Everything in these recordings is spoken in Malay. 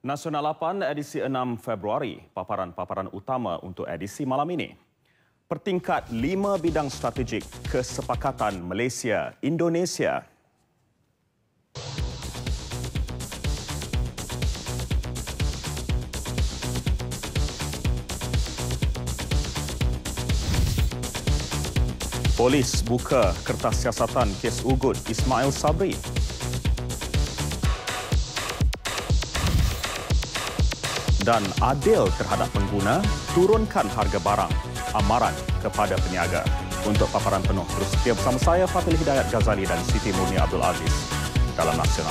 Nasional 8 edisi 6 Februari, paparan-paparan utama untuk edisi malam ini. Pertingkat lima bidang strategik kesepakatan Malaysia-Indonesia. Polis buka kertas siasatan kes Ugut Ismail Sabri. dan adil terhadap pengguna, turunkan harga barang. Amaran kepada peniaga. Untuk paparan penuh, terus setia bersama saya, Fatih Hidayat Ghazali dan Siti Murni Abdul Aziz dalam Nasional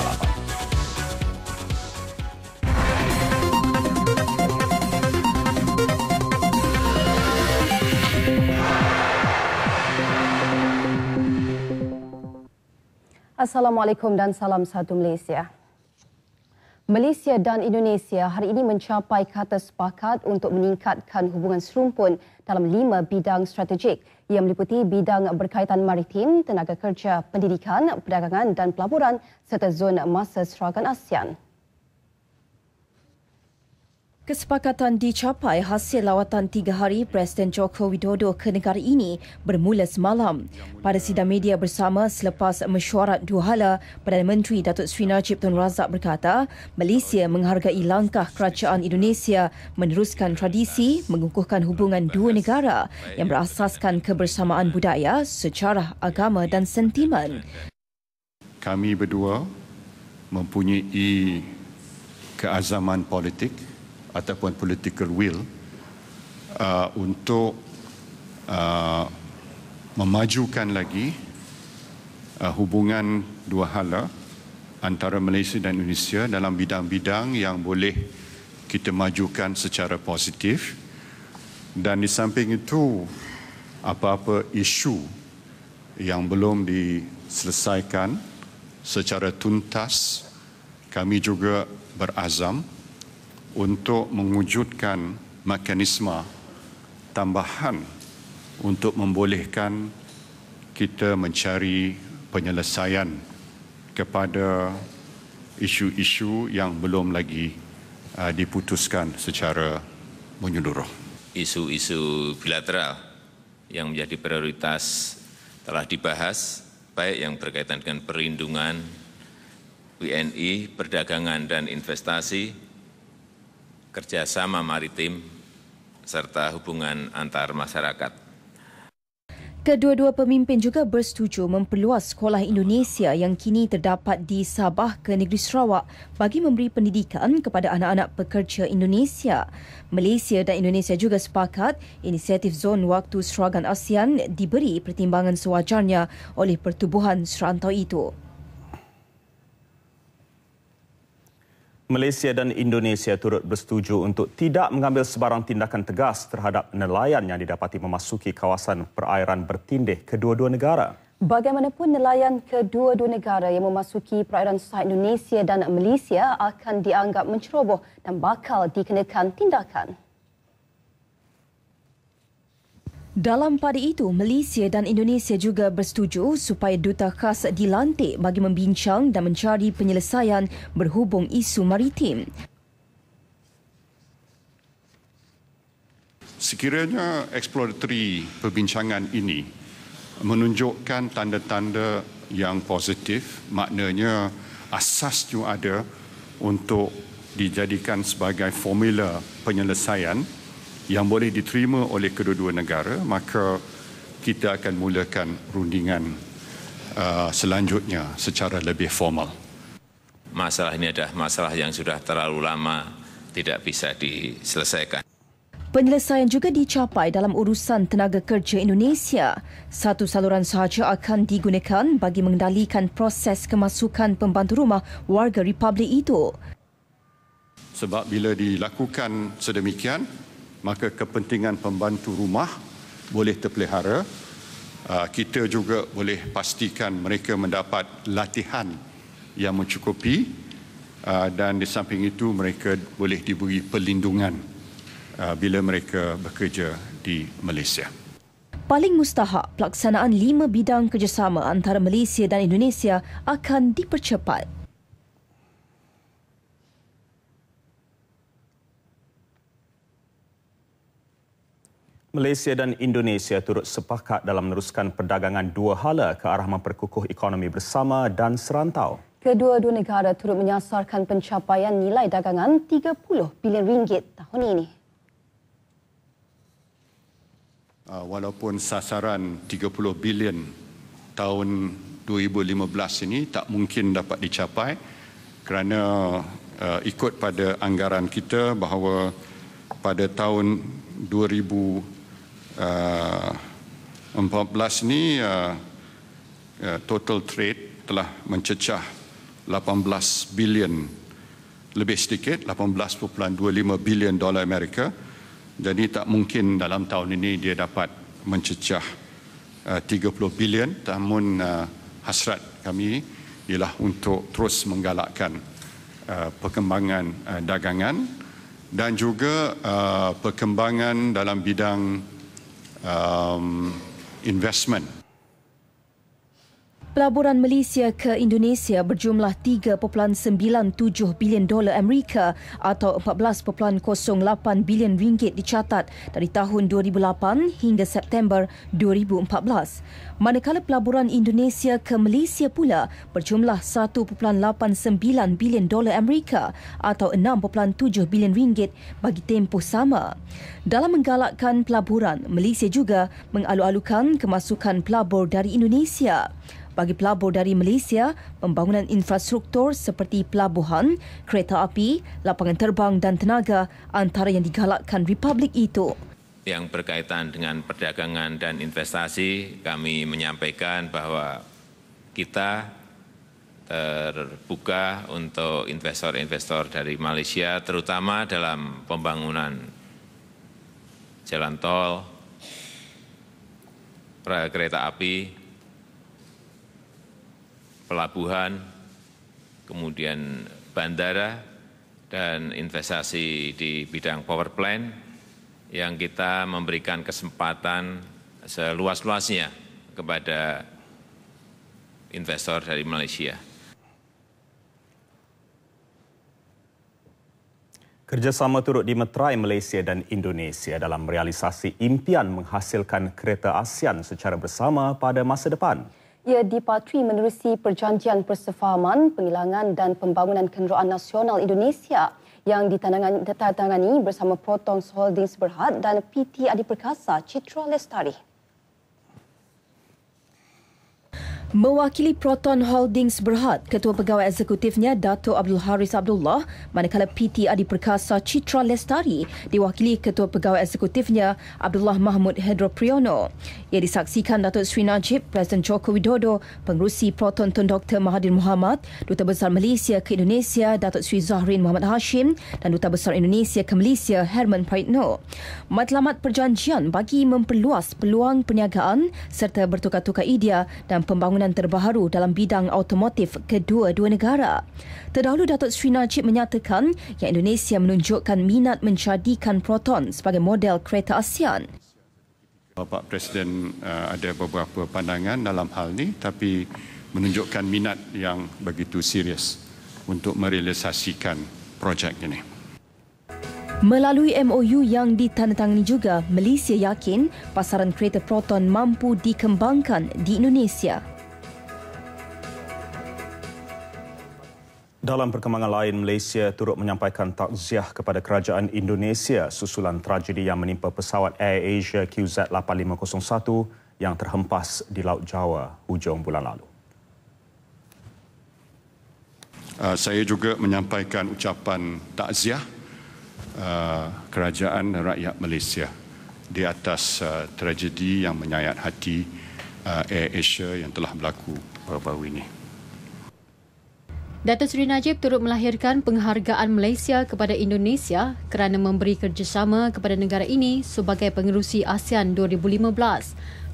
8. Assalamualaikum dan salam satu Malaysia. Malaysia dan Indonesia hari ini mencapai kata sepakat untuk meningkatkan hubungan serumpun dalam lima bidang strategik yang meliputi bidang berkaitan maritim, tenaga kerja, pendidikan, perdagangan dan pelaburan serta zon masa seragam ASEAN. Kesepakatan dicapai hasil lawatan tiga hari Presiden Joko Widodo ke negara ini bermula semalam. Pada sidang media bersama selepas mesyuarat dua hala, Perdana Menteri Datuk Sri Najib Tun Razak berkata, Malaysia menghargai langkah kerajaan Indonesia meneruskan tradisi mengukuhkan hubungan dua negara yang berasaskan kebersamaan budaya, sejarah, agama dan sentimen. Kami berdua mempunyai keazaman politik ataupun political will uh, untuk uh, memajukan lagi uh, hubungan dua hala antara Malaysia dan Indonesia dalam bidang-bidang yang boleh kita majukan secara positif dan di samping itu apa-apa isu yang belum diselesaikan secara tuntas kami juga berazam untuk mewujudkan mekanisme tambahan untuk membolehkan kita mencari penyelesaian kepada isu-isu yang belum lagi uh, diputuskan secara menyeluruh. Isu-isu bilateral yang menjadi prioritas telah dibahas, baik yang berkaitan dengan perlindungan WNI, perdagangan dan investasi, kerjasama maritim serta hubungan antar masyarakat. Kedua-dua pemimpin juga bersetuju memperluas sekolah Indonesia yang kini terdapat di Sabah ke negeri Sarawak bagi memberi pendidikan kepada anak-anak pekerja Indonesia. Malaysia dan Indonesia juga sepakat inisiatif Zon Waktu Seragam ASEAN diberi pertimbangan sewajarnya oleh pertubuhan serantau itu. Malaysia dan Indonesia turut bersetuju untuk tidak mengambil sebarang tindakan tegas terhadap nelayan yang didapati memasuki kawasan perairan bertindih kedua-dua negara. Bagaimanapun nelayan kedua-dua negara yang memasuki perairan Sahara Indonesia dan Malaysia akan dianggap menceroboh dan bakal dikenakan tindakan. Dalam pada itu, Malaysia dan Indonesia juga bersetuju supaya duta khas dilantik bagi membincang dan mencari penyelesaian berhubung isu maritim. Sekiranya exploratory perbincangan ini menunjukkan tanda-tanda yang positif, maknanya asas juga ada untuk dijadikan sebagai formula penyelesaian yang boleh diterima oleh kedua-dua negara maka kita akan mulakan rundingan uh, selanjutnya secara lebih formal. Masalah ini adalah masalah yang sudah terlalu lama tidak bisa diselesaikan. Penyelesaian juga dicapai dalam urusan tenaga kerja Indonesia. Satu saluran sahaja akan digunakan bagi mengendalikan proses kemasukan pembantu rumah warga Republik itu. Sebab bila dilakukan sedemikian, maka kepentingan pembantu rumah boleh terpelihara. Ah, kita juga boleh pastikan mereka mendapat latihan yang mencukupi ah, dan di samping itu mereka boleh diberi perlindungan ah, bila mereka bekerja di Malaysia. Paling mustahak, pelaksanaan lima bidang kerjasama antara Malaysia dan Indonesia akan dipercepat. Malaysia dan Indonesia turut sepakat dalam meneruskan perdagangan dua hala ke arah memperkukuh ekonomi bersama dan serantau. Kedua-dua negara turut menyasarkan pencapaian nilai dagangan 30 bilion ringgit tahun ini. Ah, walaupun sasaran 30 bilion tahun 2015 ini tak mungkin dapat dicapai kerana ah, ikut pada anggaran kita bahawa pada tahun uh, 14 ni uh, uh, total trade telah mencecah 18 bilion lebih sedikit 18.25 bilion dolar Amerika jadi tak mungkin dalam tahun ini dia dapat mencecah uh, 30 bilion namun uh, hasrat kami ialah untuk terus menggalakkan uh, perkembangan uh, dagangan dan juga uh, perkembangan dalam bidang um, investment Pelaburan Malaysia ke Indonesia berjumlah 3.97 bilion dolar Amerika atau 14.08 bilion ringgit dicatat dari tahun 2008 hingga September 2014. Manakala pelaburan Indonesia ke Malaysia pula berjumlah 1.89 bilion dolar Amerika atau 6.7 bilion ringgit bagi tempoh sama. Dalam menggalakkan pelaburan, Malaysia juga mengalu-alukan kemasukan pelabur dari Indonesia bagi pelabur dari Malaysia, pembangunan infrastruktur seperti pelabuhan, kereta api, lapangan terbang dan tenaga antara yang digalakkan republik itu. Yang berkaitan dengan perdagangan dan investasi, kami menyampaikan bahwa kita terbuka untuk investor-investor dari Malaysia terutama dalam pembangunan jalan tol, kereta api, pelabuhan, kemudian bandara, dan investasi di bidang power plant yang kita memberikan kesempatan seluas-luasnya kepada investor dari Malaysia. Kerjasama turut dimeterai Malaysia dan Indonesia dalam realisasi impian menghasilkan kereta ASEAN secara bersama pada masa depan. ia dipatuhi menerusi perjanjian persefahaman pengilangan dan pembangunan kenderaan nasional Indonesia yang ditandatangani bersama Proton Holdings Berhad dan PT Adi Perkasa Citra Lestari. Mewakili Proton Holdings Berhad, Ketua Pegawai Eksekutifnya Dato Abdul Haris Abdullah, manakala PT Adi Perkasa Citra Lestari diwakili Ketua Pegawai Eksekutifnya Abdullah Mahmud Hedro Priyono. Ia disaksikan Datuk Sri Najib, Presiden Joko Widodo, Pengerusi Proton Tun Dr. Mahathir Mohamad, Duta Besar Malaysia ke Indonesia Datuk Sri Zahrin Muhammad Hashim dan Duta Besar Indonesia ke Malaysia Herman Praitno. Matlamat perjanjian bagi memperluas peluang perniagaan serta bertukar-tukar idea dan pembangunan pembangunan terbaru dalam bidang automotif kedua-dua negara. Terdahulu Datuk Sri Najib menyatakan yang Indonesia menunjukkan minat menjadikan Proton sebagai model kereta ASEAN. Bapak Presiden uh, ada beberapa pandangan dalam hal ini tapi menunjukkan minat yang begitu serius untuk merealisasikan projek ini. Melalui MOU yang ditandatangani juga, Malaysia yakin pasaran kereta Proton mampu dikembangkan di Indonesia. Dalam perkembangan lain, Malaysia turut menyampaikan takziah kepada kerajaan Indonesia susulan tragedi yang menimpa pesawat Air Asia QZ8501 yang terhempas di Laut Jawa hujung bulan lalu. Uh, saya juga menyampaikan ucapan takziah uh, kerajaan rakyat Malaysia di atas uh, tragedi yang menyayat hati Air Asia yang telah berlaku baru-baru ini. Datuk Seri Najib turut melahirkan penghargaan Malaysia kepada Indonesia kerana memberi kerjasama kepada negara ini sebagai pengerusi ASEAN 2015.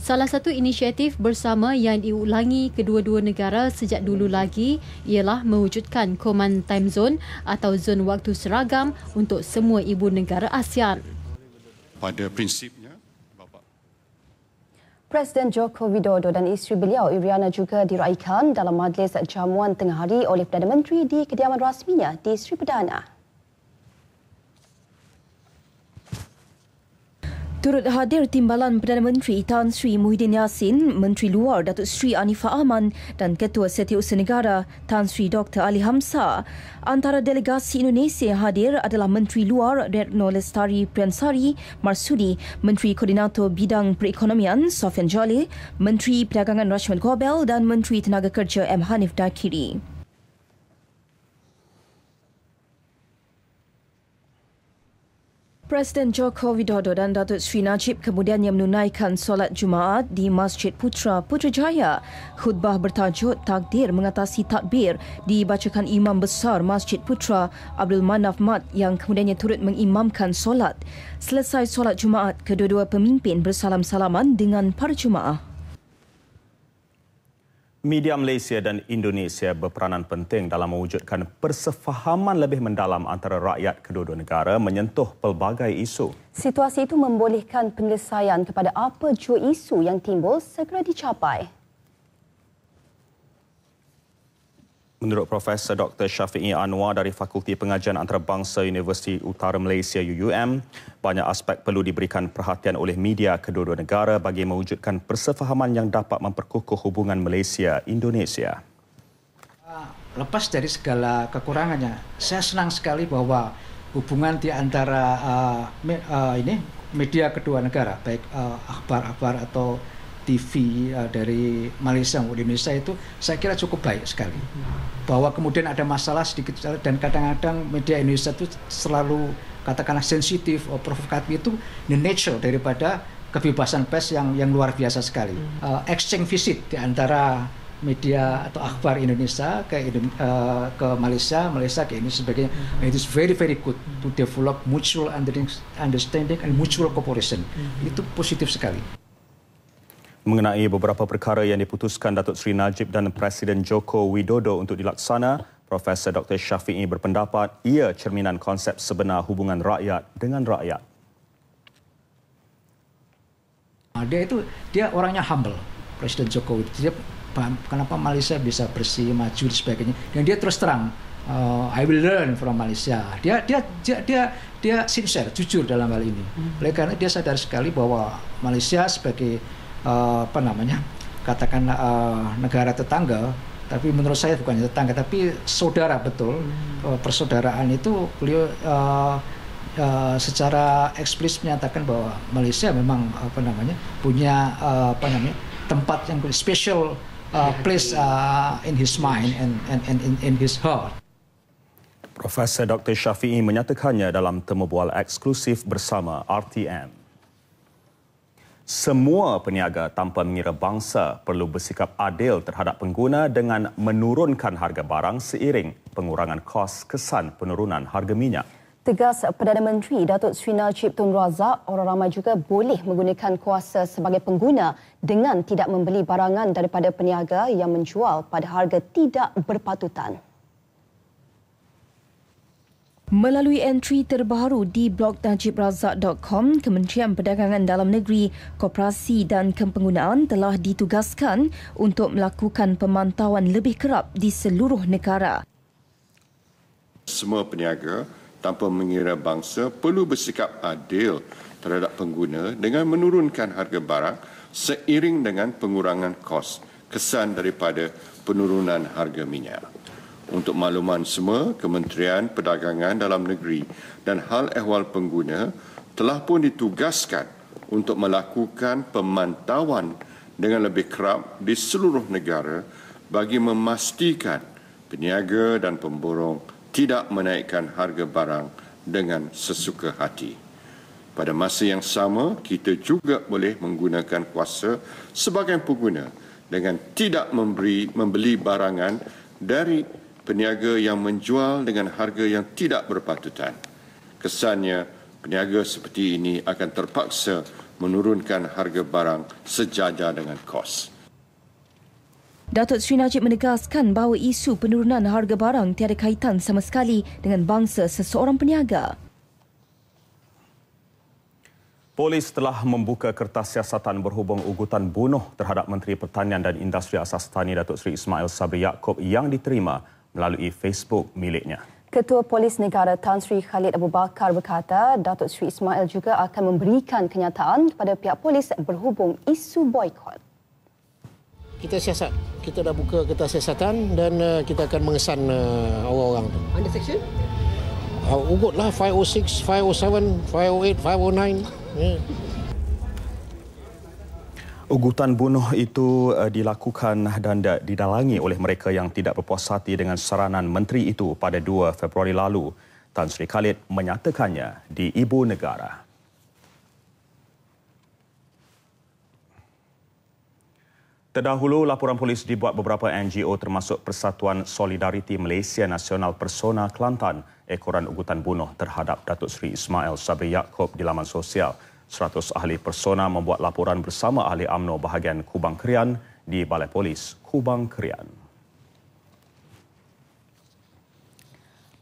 Salah satu inisiatif bersama yang diulangi kedua-dua negara sejak dulu lagi ialah mewujudkan Command Time Zone atau zon waktu seragam untuk semua ibu negara ASEAN. Pada prinsipnya, Presiden Joko Widodo dan isteri beliau Iriana juga diraikan dalam majlis jamuan tengah hari oleh Perdana Menteri di kediaman rasminya di Sri Perdana. Turut hadir timbalan Perdana Menteri Tan Sri Muhyiddin Yassin, Menteri Luar Datuk Sri Anifah Aman dan Ketua Setiausaha Negara Tan Sri Dr. Ali Hamsa. Antara delegasi Indonesia yang hadir adalah Menteri Luar Retno Lestari Priansari Marsudi, Menteri Koordinator Bidang Perekonomian Sofian Jolly, Menteri Perdagangan Rashman Gobel dan Menteri Tenaga Kerja M. Hanif Dakiri. Presiden Joko Widodo dan Datuk Sri Najib kemudiannya menunaikan solat Jumaat di Masjid Putra Putrajaya. Khutbah bertajuk Takdir Mengatasi Takbir dibacakan Imam Besar Masjid Putra Abdul Manaf Mat yang kemudiannya turut mengimamkan solat. Selesai solat Jumaat, kedua-dua pemimpin bersalam-salaman dengan para jemaah. Media Malaysia dan Indonesia berperanan penting dalam mewujudkan persefahaman lebih mendalam antara rakyat kedua-dua negara menyentuh pelbagai isu. Situasi itu membolehkan penyelesaian kepada apa jua isu yang timbul segera dicapai. Menurut Profesor Dr. Syafiq Anwar dari Fakulti Pengajian Antarabangsa Universiti Utara Malaysia UUM, banyak aspek perlu diberikan perhatian oleh media kedua-dua negara bagi mewujudkan persefahaman yang dapat memperkukuh hubungan Malaysia-Indonesia. Ah, lepas dari segala kekurangannya, saya senang sekali bahawa hubungan di antara uh, me, uh, ini media kedua negara, baik akhbar-akhbar uh, atau TV uh, eh, dari Malaysia maupun Indonesia itu saya kira cukup baik sekali bahwa kemudian ada masalah sedikit dan kadang-kadang media Indonesia itu selalu katakanlah sensitif atau provokatif itu the nature daripada kebebasan pers yang yang luar biasa sekali uh, exchange visit di antara media atau akhbar Indonesia ke uh, ke Malaysia, Malaysia ke ini sebagainya. Mm -hmm. It is very very good to hmm. develop mutual understanding and mutual cooperation. Mm -hmm. Itu positif sekali mengenai beberapa perkara yang diputuskan Datuk Seri Najib dan Presiden Joko Widodo untuk dilaksana, Profesor Dr. Syafi'i berpendapat ia cerminan konsep sebenar hubungan rakyat dengan rakyat. Ah, dia itu dia orangnya humble, Presiden Joko Widodo. kenapa Malaysia bisa bersih, maju dan sebagainya. Dan dia terus terang, uh, I will learn from Malaysia. Dia dia dia dia, dia sincere, jujur dalam hal ini. Hmm. Oleh karena dia sadar sekali bahwa Malaysia sebagai Ah, apa namanya katakan uh, negara tetangga tapi menurut saya bukannya tetangga tapi saudara betul hmm. uh, persaudaraan itu beliau uh, uh, secara eksplis menyatakan bahwa Malaysia memang apa namanya punya uh, apa namanya tempat yang special uh, place uh, in his mind and and, and in, in his heart Profesor Dr. Syafi'i menyatakannya dalam temubual eksklusif bersama RTM. Semua peniaga tanpa mengira bangsa perlu bersikap adil terhadap pengguna dengan menurunkan harga barang seiring pengurangan kos kesan penurunan harga minyak. Tegas Perdana Menteri Datuk Sri Najib Tun Razak, orang ramai juga boleh menggunakan kuasa sebagai pengguna dengan tidak membeli barangan daripada peniaga yang menjual pada harga tidak berpatutan. Melalui entry terbaru di blog najibrazak.com, Kementerian Perdagangan Dalam Negeri, Koperasi dan Kempenggunaan telah ditugaskan untuk melakukan pemantauan lebih kerap di seluruh negara. Semua peniaga tanpa mengira bangsa perlu bersikap adil terhadap pengguna dengan menurunkan harga barang seiring dengan pengurangan kos kesan daripada penurunan harga minyak untuk makluman semua Kementerian Perdagangan Dalam Negeri dan Hal Ehwal Pengguna telah pun ditugaskan untuk melakukan pemantauan dengan lebih kerap di seluruh negara bagi memastikan peniaga dan pemborong tidak menaikkan harga barang dengan sesuka hati. Pada masa yang sama, kita juga boleh menggunakan kuasa sebagai pengguna dengan tidak memberi membeli barangan dari peniaga yang menjual dengan harga yang tidak berpatutan. Kesannya, peniaga seperti ini akan terpaksa menurunkan harga barang sejajar dengan kos. Datuk Sri Najib menegaskan bahawa isu penurunan harga barang tiada kaitan sama sekali dengan bangsa seseorang peniaga. Polis telah membuka kertas siasatan berhubung ugutan bunuh terhadap Menteri Pertanian dan Industri Asas Tani Datuk Sri Ismail Sabri Yaakob yang diterima melalui Facebook miliknya. Ketua Polis Negara Tan Sri Khalid Abu Bakar berkata Datuk Sri Ismail juga akan memberikan kenyataan kepada pihak polis berhubung isu boykot. Kita siasat. Kita dah buka kita siasatan dan uh, kita akan mengesan uh, orang-orang itu. Under section? Uh, Ugut lah 506, 507, 508, 509. Yeah. Ugutan bunuh itu uh, dilakukan dan didalangi oleh mereka yang tidak berpuas hati dengan saranan menteri itu pada 2 Februari lalu. Tan Sri Khalid menyatakannya di ibu negara. Terdahulu, laporan polis dibuat beberapa NGO termasuk Persatuan Solidariti Malaysia Nasional Persona Kelantan ekoran ugutan bunuh terhadap Datuk Seri Ismail Sabri Yaakob di laman sosial. 100 ahli persona membuat laporan bersama ahli AMNO bahagian Kubang Krian di Balai Polis Kubang Krian.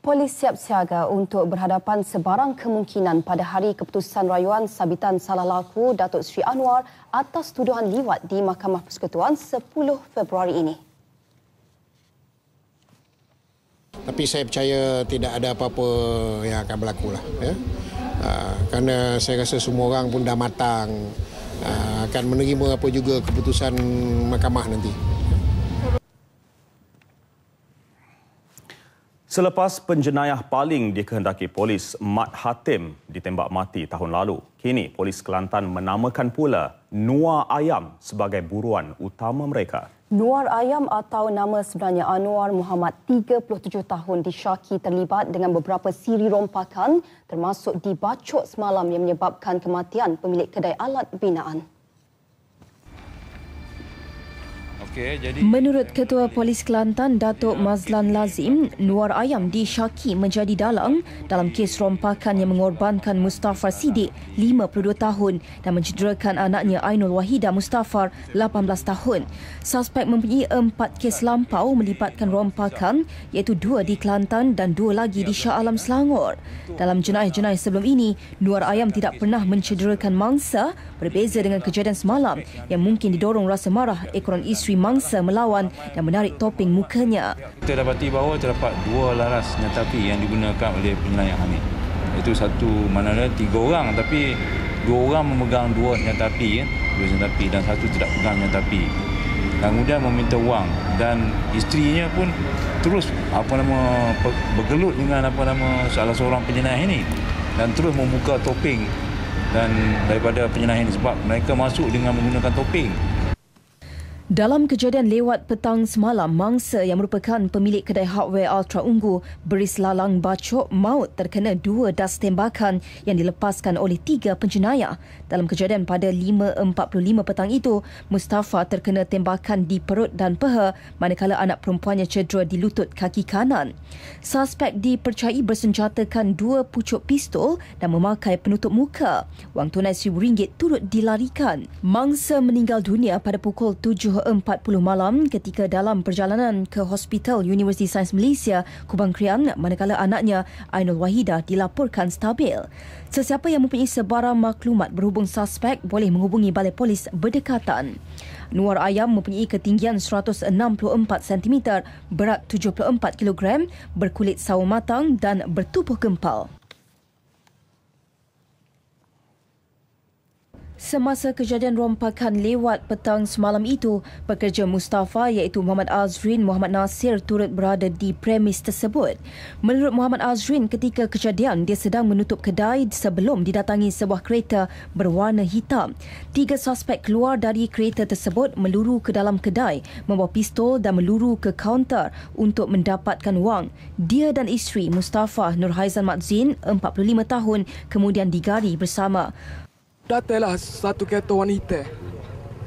Polis siap siaga untuk berhadapan sebarang kemungkinan pada hari keputusan rayuan sabitan salah laku Datuk Sri Anwar atas tuduhan liwat di Mahkamah Persekutuan 10 Februari ini. Tapi saya percaya tidak ada apa-apa yang akan berlaku. Lah, ya. Ah, kerana saya rasa semua orang pun dah matang ah, akan menerima apa juga keputusan mahkamah nanti. Selepas penjenayah paling dikehendaki polis Mat Hatim ditembak mati tahun lalu, kini polis Kelantan menamakan pula Nua Ayam sebagai buruan utama mereka. Nuar Ayam atau nama sebenarnya Anwar Muhammad 37 tahun disyaki terlibat dengan beberapa siri rompakan termasuk dibacok semalam yang menyebabkan kematian pemilik kedai alat binaan. Eh, Menurut Ketua Polis Kelantan Datuk Mazlan Lazim, Nuar Ayam disyaki menjadi dalang dalam kes rompakan yang mengorbankan Mustafa Sidik 52 tahun dan mencederakan anaknya Ainul Wahida Mustafa 18 tahun. Suspek mempunyai empat kes lampau melibatkan rompakan iaitu dua di Kelantan dan dua lagi di Shah Alam Selangor. Dalam jenayah-jenayah sebelum ini, Nuar Ayam tidak pernah mencederakan mangsa berbeza dengan kejadian semalam yang mungkin didorong rasa marah ekoran isteri mangsa melawan dan menarik topeng mukanya. Kita dapati bahawa terdapat dua laras senjata api yang digunakan oleh penyelayang kami. Itu satu mana ada tiga orang tapi dua orang memegang dua senjata api ya. Dua senjata api dan satu tidak pegang senjata api. Dan kemudian meminta wang dan isterinya pun terus apa nama bergelut dengan apa nama salah seorang penyelayang ini dan terus membuka topeng dan daripada penyelayang ini sebab mereka masuk dengan menggunakan topeng dalam kejadian lewat petang semalam, mangsa yang merupakan pemilik kedai hardware ultra ungu beris lalang bacok maut terkena dua das tembakan yang dilepaskan oleh tiga penjenayah. Dalam kejadian pada 5.45 petang itu, Mustafa terkena tembakan di perut dan peha manakala anak perempuannya cedera di lutut kaki kanan. Suspek dipercayai bersenjatakan dua pucuk pistol dan memakai penutup muka. Wang tunai RM1,000 turut dilarikan. Mangsa meninggal dunia pada pukul 7 7.40 malam ketika dalam perjalanan ke Hospital Universiti Sains Malaysia, Kubang Krian, manakala anaknya Ainul Wahida dilaporkan stabil. Sesiapa yang mempunyai sebarang maklumat berhubung suspek boleh menghubungi balai polis berdekatan. Nuar ayam mempunyai ketinggian 164 cm, berat 74 kg, berkulit sawo matang dan bertubuh gempal. Semasa kejadian rompakan lewat petang semalam itu, pekerja Mustafa iaitu Muhammad Azrin Muhammad Nasir turut berada di premis tersebut. Menurut Muhammad Azrin, ketika kejadian dia sedang menutup kedai sebelum didatangi sebuah kereta berwarna hitam. Tiga suspek keluar dari kereta tersebut meluru ke dalam kedai, membawa pistol dan meluru ke kaunter untuk mendapatkan wang. Dia dan isteri Mustafa Nurhaizan Matzin, 45 tahun, kemudian digari bersama datanglah satu kereta wanita.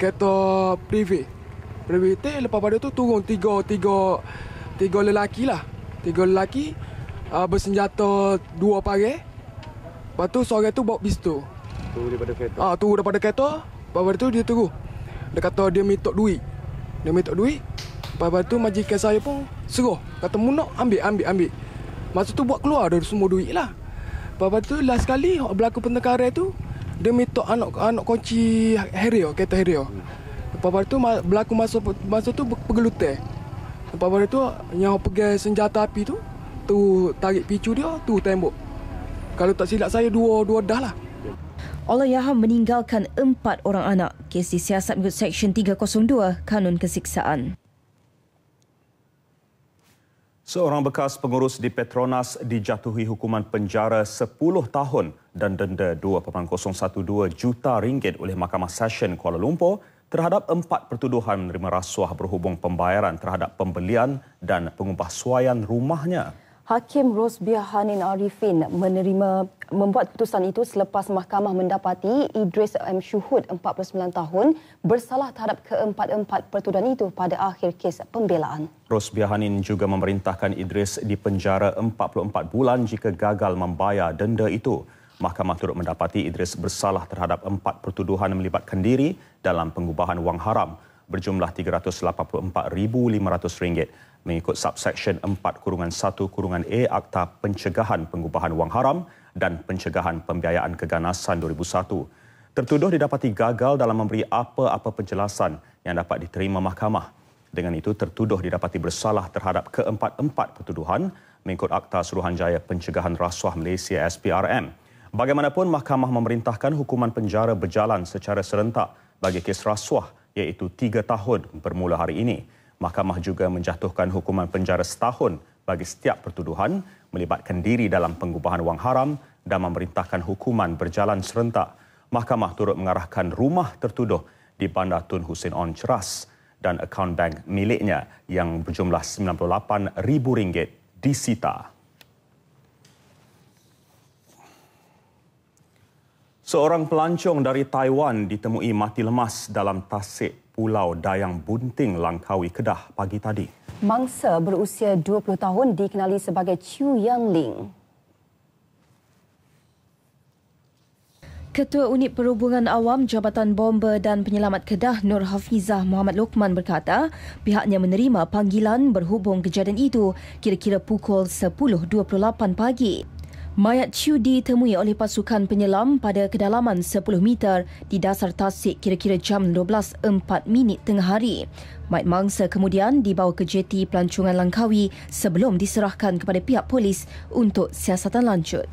Kereta privé. Privé tu lepas pada tu turun tiga tiga tiga lelaki lah. Tiga lelaki uh, bersenjata dua pare. Lepas tu seorang tu bawa pistol. Turun daripada kereta. Ah, uh, turun daripada kereta. Lepas tu dia turun. Dia kata dia minta duit. Dia minta duit. Lepas tu majikan saya pun suruh. Kata munak ambil ambil ambil. Masa tu buat keluar dari semua duit lah. Lepas tu last kali berlaku pertengkaran tu dia minta anak anak kunci Herio, kereta Herio. Lepas pada tu berlaku masa masa tu pergelute. Lepas pada tu nyawa pegang senjata api tu tu tarik picu dia tu tembok. Kalau tak silap saya dua dua dah lah. Oleh Yaham meninggalkan empat orang anak. Kes di siasat menurut Seksyen 302 Kanun Kesiksaan. Seorang bekas pengurus di Petronas dijatuhi hukuman penjara 10 tahun dan denda 2.012 juta ringgit oleh Mahkamah Session Kuala Lumpur terhadap empat pertuduhan menerima rasuah berhubung pembayaran terhadap pembelian dan pengubahsuaian rumahnya. Hakim Rosbia Hanin Arifin menerima membuat keputusan itu selepas mahkamah mendapati Idris M. Shuhud, 49 tahun, bersalah terhadap keempat-empat pertuduhan itu pada akhir kes pembelaan. Rosbia Hanin juga memerintahkan Idris dipenjara 44 bulan jika gagal membayar denda itu. Mahkamah turut mendapati Idris bersalah terhadap empat pertuduhan melibatkan diri dalam pengubahan wang haram berjumlah RM384,500 mengikut subsection 4 kurungan 1 kurungan A Akta Pencegahan Pengubahan Wang Haram dan Pencegahan Pembiayaan Keganasan 2001. Tertuduh didapati gagal dalam memberi apa-apa penjelasan yang dapat diterima mahkamah. Dengan itu, tertuduh didapati bersalah terhadap keempat-empat pertuduhan mengikut Akta Suruhanjaya Pencegahan Rasuah Malaysia SPRM. Bagaimanapun, mahkamah memerintahkan hukuman penjara berjalan secara serentak bagi kes rasuah iaitu tiga tahun bermula hari ini. Mahkamah juga menjatuhkan hukuman penjara setahun bagi setiap pertuduhan melibatkan diri dalam pengubahan wang haram dan memerintahkan hukuman berjalan serentak. Mahkamah turut mengarahkan rumah tertuduh di Bandar Tun Hussein On Ceras dan akaun bank miliknya yang berjumlah RM98,000 disita. Seorang pelancong dari Taiwan ditemui mati lemas dalam tasik Pulau Dayang Bunting Langkawi Kedah pagi tadi. Mangsa berusia 20 tahun dikenali sebagai Chiu Yang Ling. Ketua Unit Perhubungan Awam Jabatan Bomber dan Penyelamat Kedah Nur Hafizah Muhammad Lukman berkata pihaknya menerima panggilan berhubung kejadian itu kira-kira pukul 10.28 pagi. Mayat Chiu ditemui oleh pasukan penyelam pada kedalaman 10 meter di dasar tasik kira-kira jam 12.04 minit tengah hari. Mayat mangsa kemudian dibawa ke jeti pelancongan Langkawi sebelum diserahkan kepada pihak polis untuk siasatan lanjut.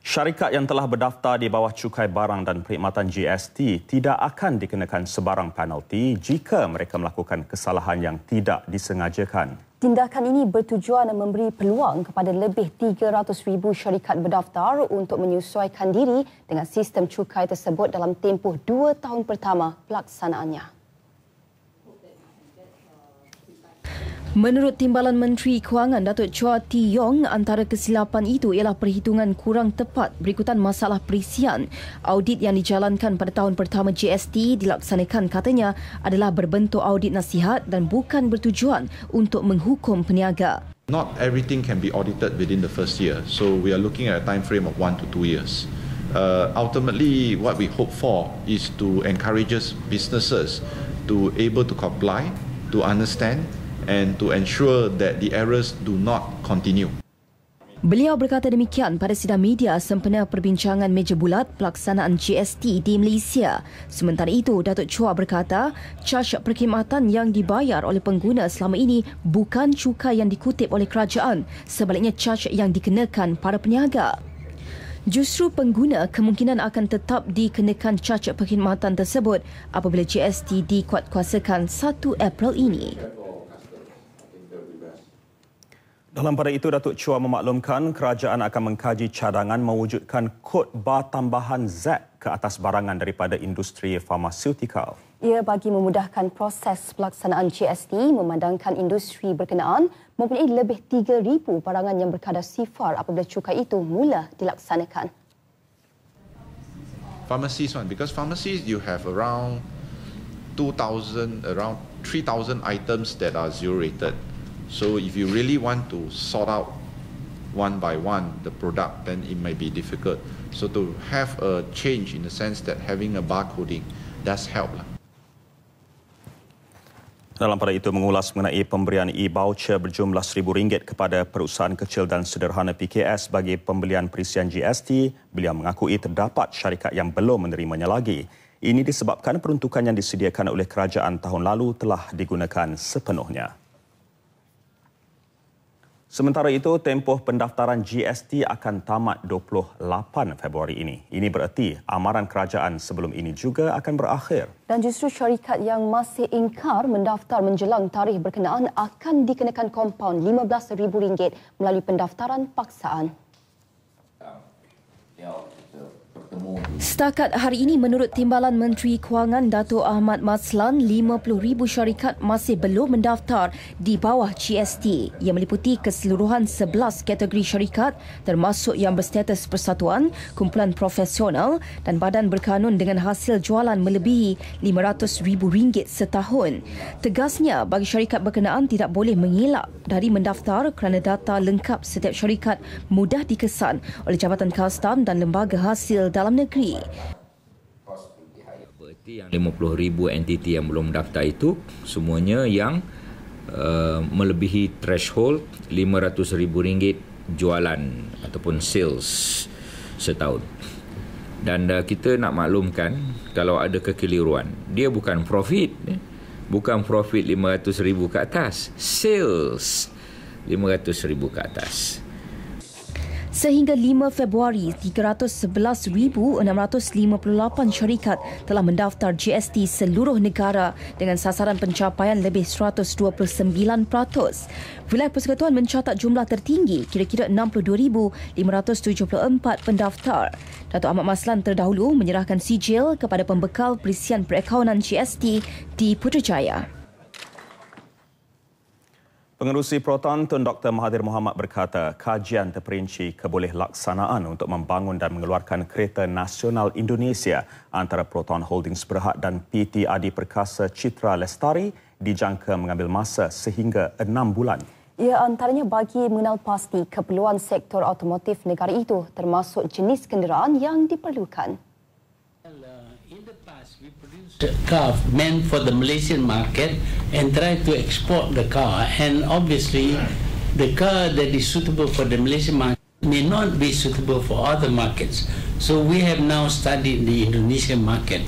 Syarikat yang telah berdaftar di bawah cukai barang dan perkhidmatan GST tidak akan dikenakan sebarang penalti jika mereka melakukan kesalahan yang tidak disengajakan. Tindakan ini bertujuan memberi peluang kepada lebih 300,000 syarikat berdaftar untuk menyesuaikan diri dengan sistem cukai tersebut dalam tempoh dua tahun pertama pelaksanaannya. Menurut Timbalan Menteri Kewangan Datuk Chua Ti Yong, antara kesilapan itu ialah perhitungan kurang tepat berikutan masalah perisian. Audit yang dijalankan pada tahun pertama GST dilaksanakan katanya adalah berbentuk audit nasihat dan bukan bertujuan untuk menghukum peniaga. Not everything can be audited within the first year. So we are looking at a time frame of one to two years. Uh, ultimately, what we hope for is to encourage businesses to able to comply, to understand and to ensure that the errors do not continue. Beliau berkata demikian pada sidang media sempena perbincangan meja bulat pelaksanaan GST di Malaysia. Sementara itu, Datuk Chua berkata, caj perkhidmatan yang dibayar oleh pengguna selama ini bukan cukai yang dikutip oleh kerajaan, sebaliknya caj yang dikenakan para peniaga. Justru pengguna kemungkinan akan tetap dikenakan caj perkhidmatan tersebut apabila GST dikuatkuasakan 1 April ini. Dalam pada itu, Datuk Chua memaklumkan kerajaan akan mengkaji cadangan mewujudkan kod bar tambahan Z ke atas barangan daripada industri farmasutikal. Ia bagi memudahkan proses pelaksanaan GST memandangkan industri berkenaan mempunyai lebih 3,000 barangan yang berkadar sifar apabila cukai itu mula dilaksanakan. Pharmacies one, because pharmacies you have around 2,000, around 3,000 items that are zero rated. So if you really want to sort out one by one the product, then it may be difficult. So to have a change in the sense that having a barcoding does help. Lah. Dalam pada itu mengulas mengenai pemberian e-voucher berjumlah rm ringgit kepada perusahaan kecil dan sederhana PKS bagi pembelian perisian GST, beliau mengakui terdapat syarikat yang belum menerimanya lagi. Ini disebabkan peruntukan yang disediakan oleh kerajaan tahun lalu telah digunakan sepenuhnya. Sementara itu, tempoh pendaftaran GST akan tamat 28 Februari ini. Ini bererti amaran kerajaan sebelum ini juga akan berakhir. Dan justru syarikat yang masih ingkar mendaftar menjelang tarikh berkenaan akan dikenakan kompaun RM15,000 melalui pendaftaran paksaan. Ya, Setakat hari ini menurut Timbalan Menteri Kewangan Dato Ahmad Maslan, 50,000 syarikat masih belum mendaftar di bawah GST yang meliputi keseluruhan 11 kategori syarikat termasuk yang berstatus persatuan, kumpulan profesional dan badan berkanun dengan hasil jualan melebihi RM500,000 setahun. Tegasnya, bagi syarikat berkenaan tidak boleh mengilap dari mendaftar kerana data lengkap setiap syarikat mudah dikesan oleh Jabatan Kastam dan Lembaga Hasil dalam negeri. Berarti yang 50,000 entiti yang belum daftar itu semuanya yang uh, melebihi threshold RM500,000 jualan ataupun sales setahun. Dan uh, kita nak maklumkan kalau ada kekeliruan, dia bukan profit. Eh? Bukan profit RM500,000 ke atas. Sales RM500,000 ke atas. Sehingga 5 Februari, 311,658 syarikat telah mendaftar GST seluruh negara dengan sasaran pencapaian lebih 129%. Wilayah Persekutuan mencatat jumlah tertinggi kira-kira 62,574 pendaftar. Datuk Ahmad Maslan terdahulu menyerahkan sijil kepada pembekal perisian perakaunan GST di Putrajaya. Pengerusi Proton Tun Dr. Mahathir Mohamad berkata kajian terperinci keboleh laksanaan untuk membangun dan mengeluarkan kereta nasional Indonesia antara Proton Holdings Berhad dan PT Adi Perkasa Citra Lestari dijangka mengambil masa sehingga enam bulan. Ia antaranya bagi mengenal pasti keperluan sektor automotif negara itu termasuk jenis kenderaan yang diperlukan. car meant for the Malaysian market and try to export the car. And obviously, the car that is suitable for the Malaysian market may not be suitable for other markets. So we have now studied the Indonesian market.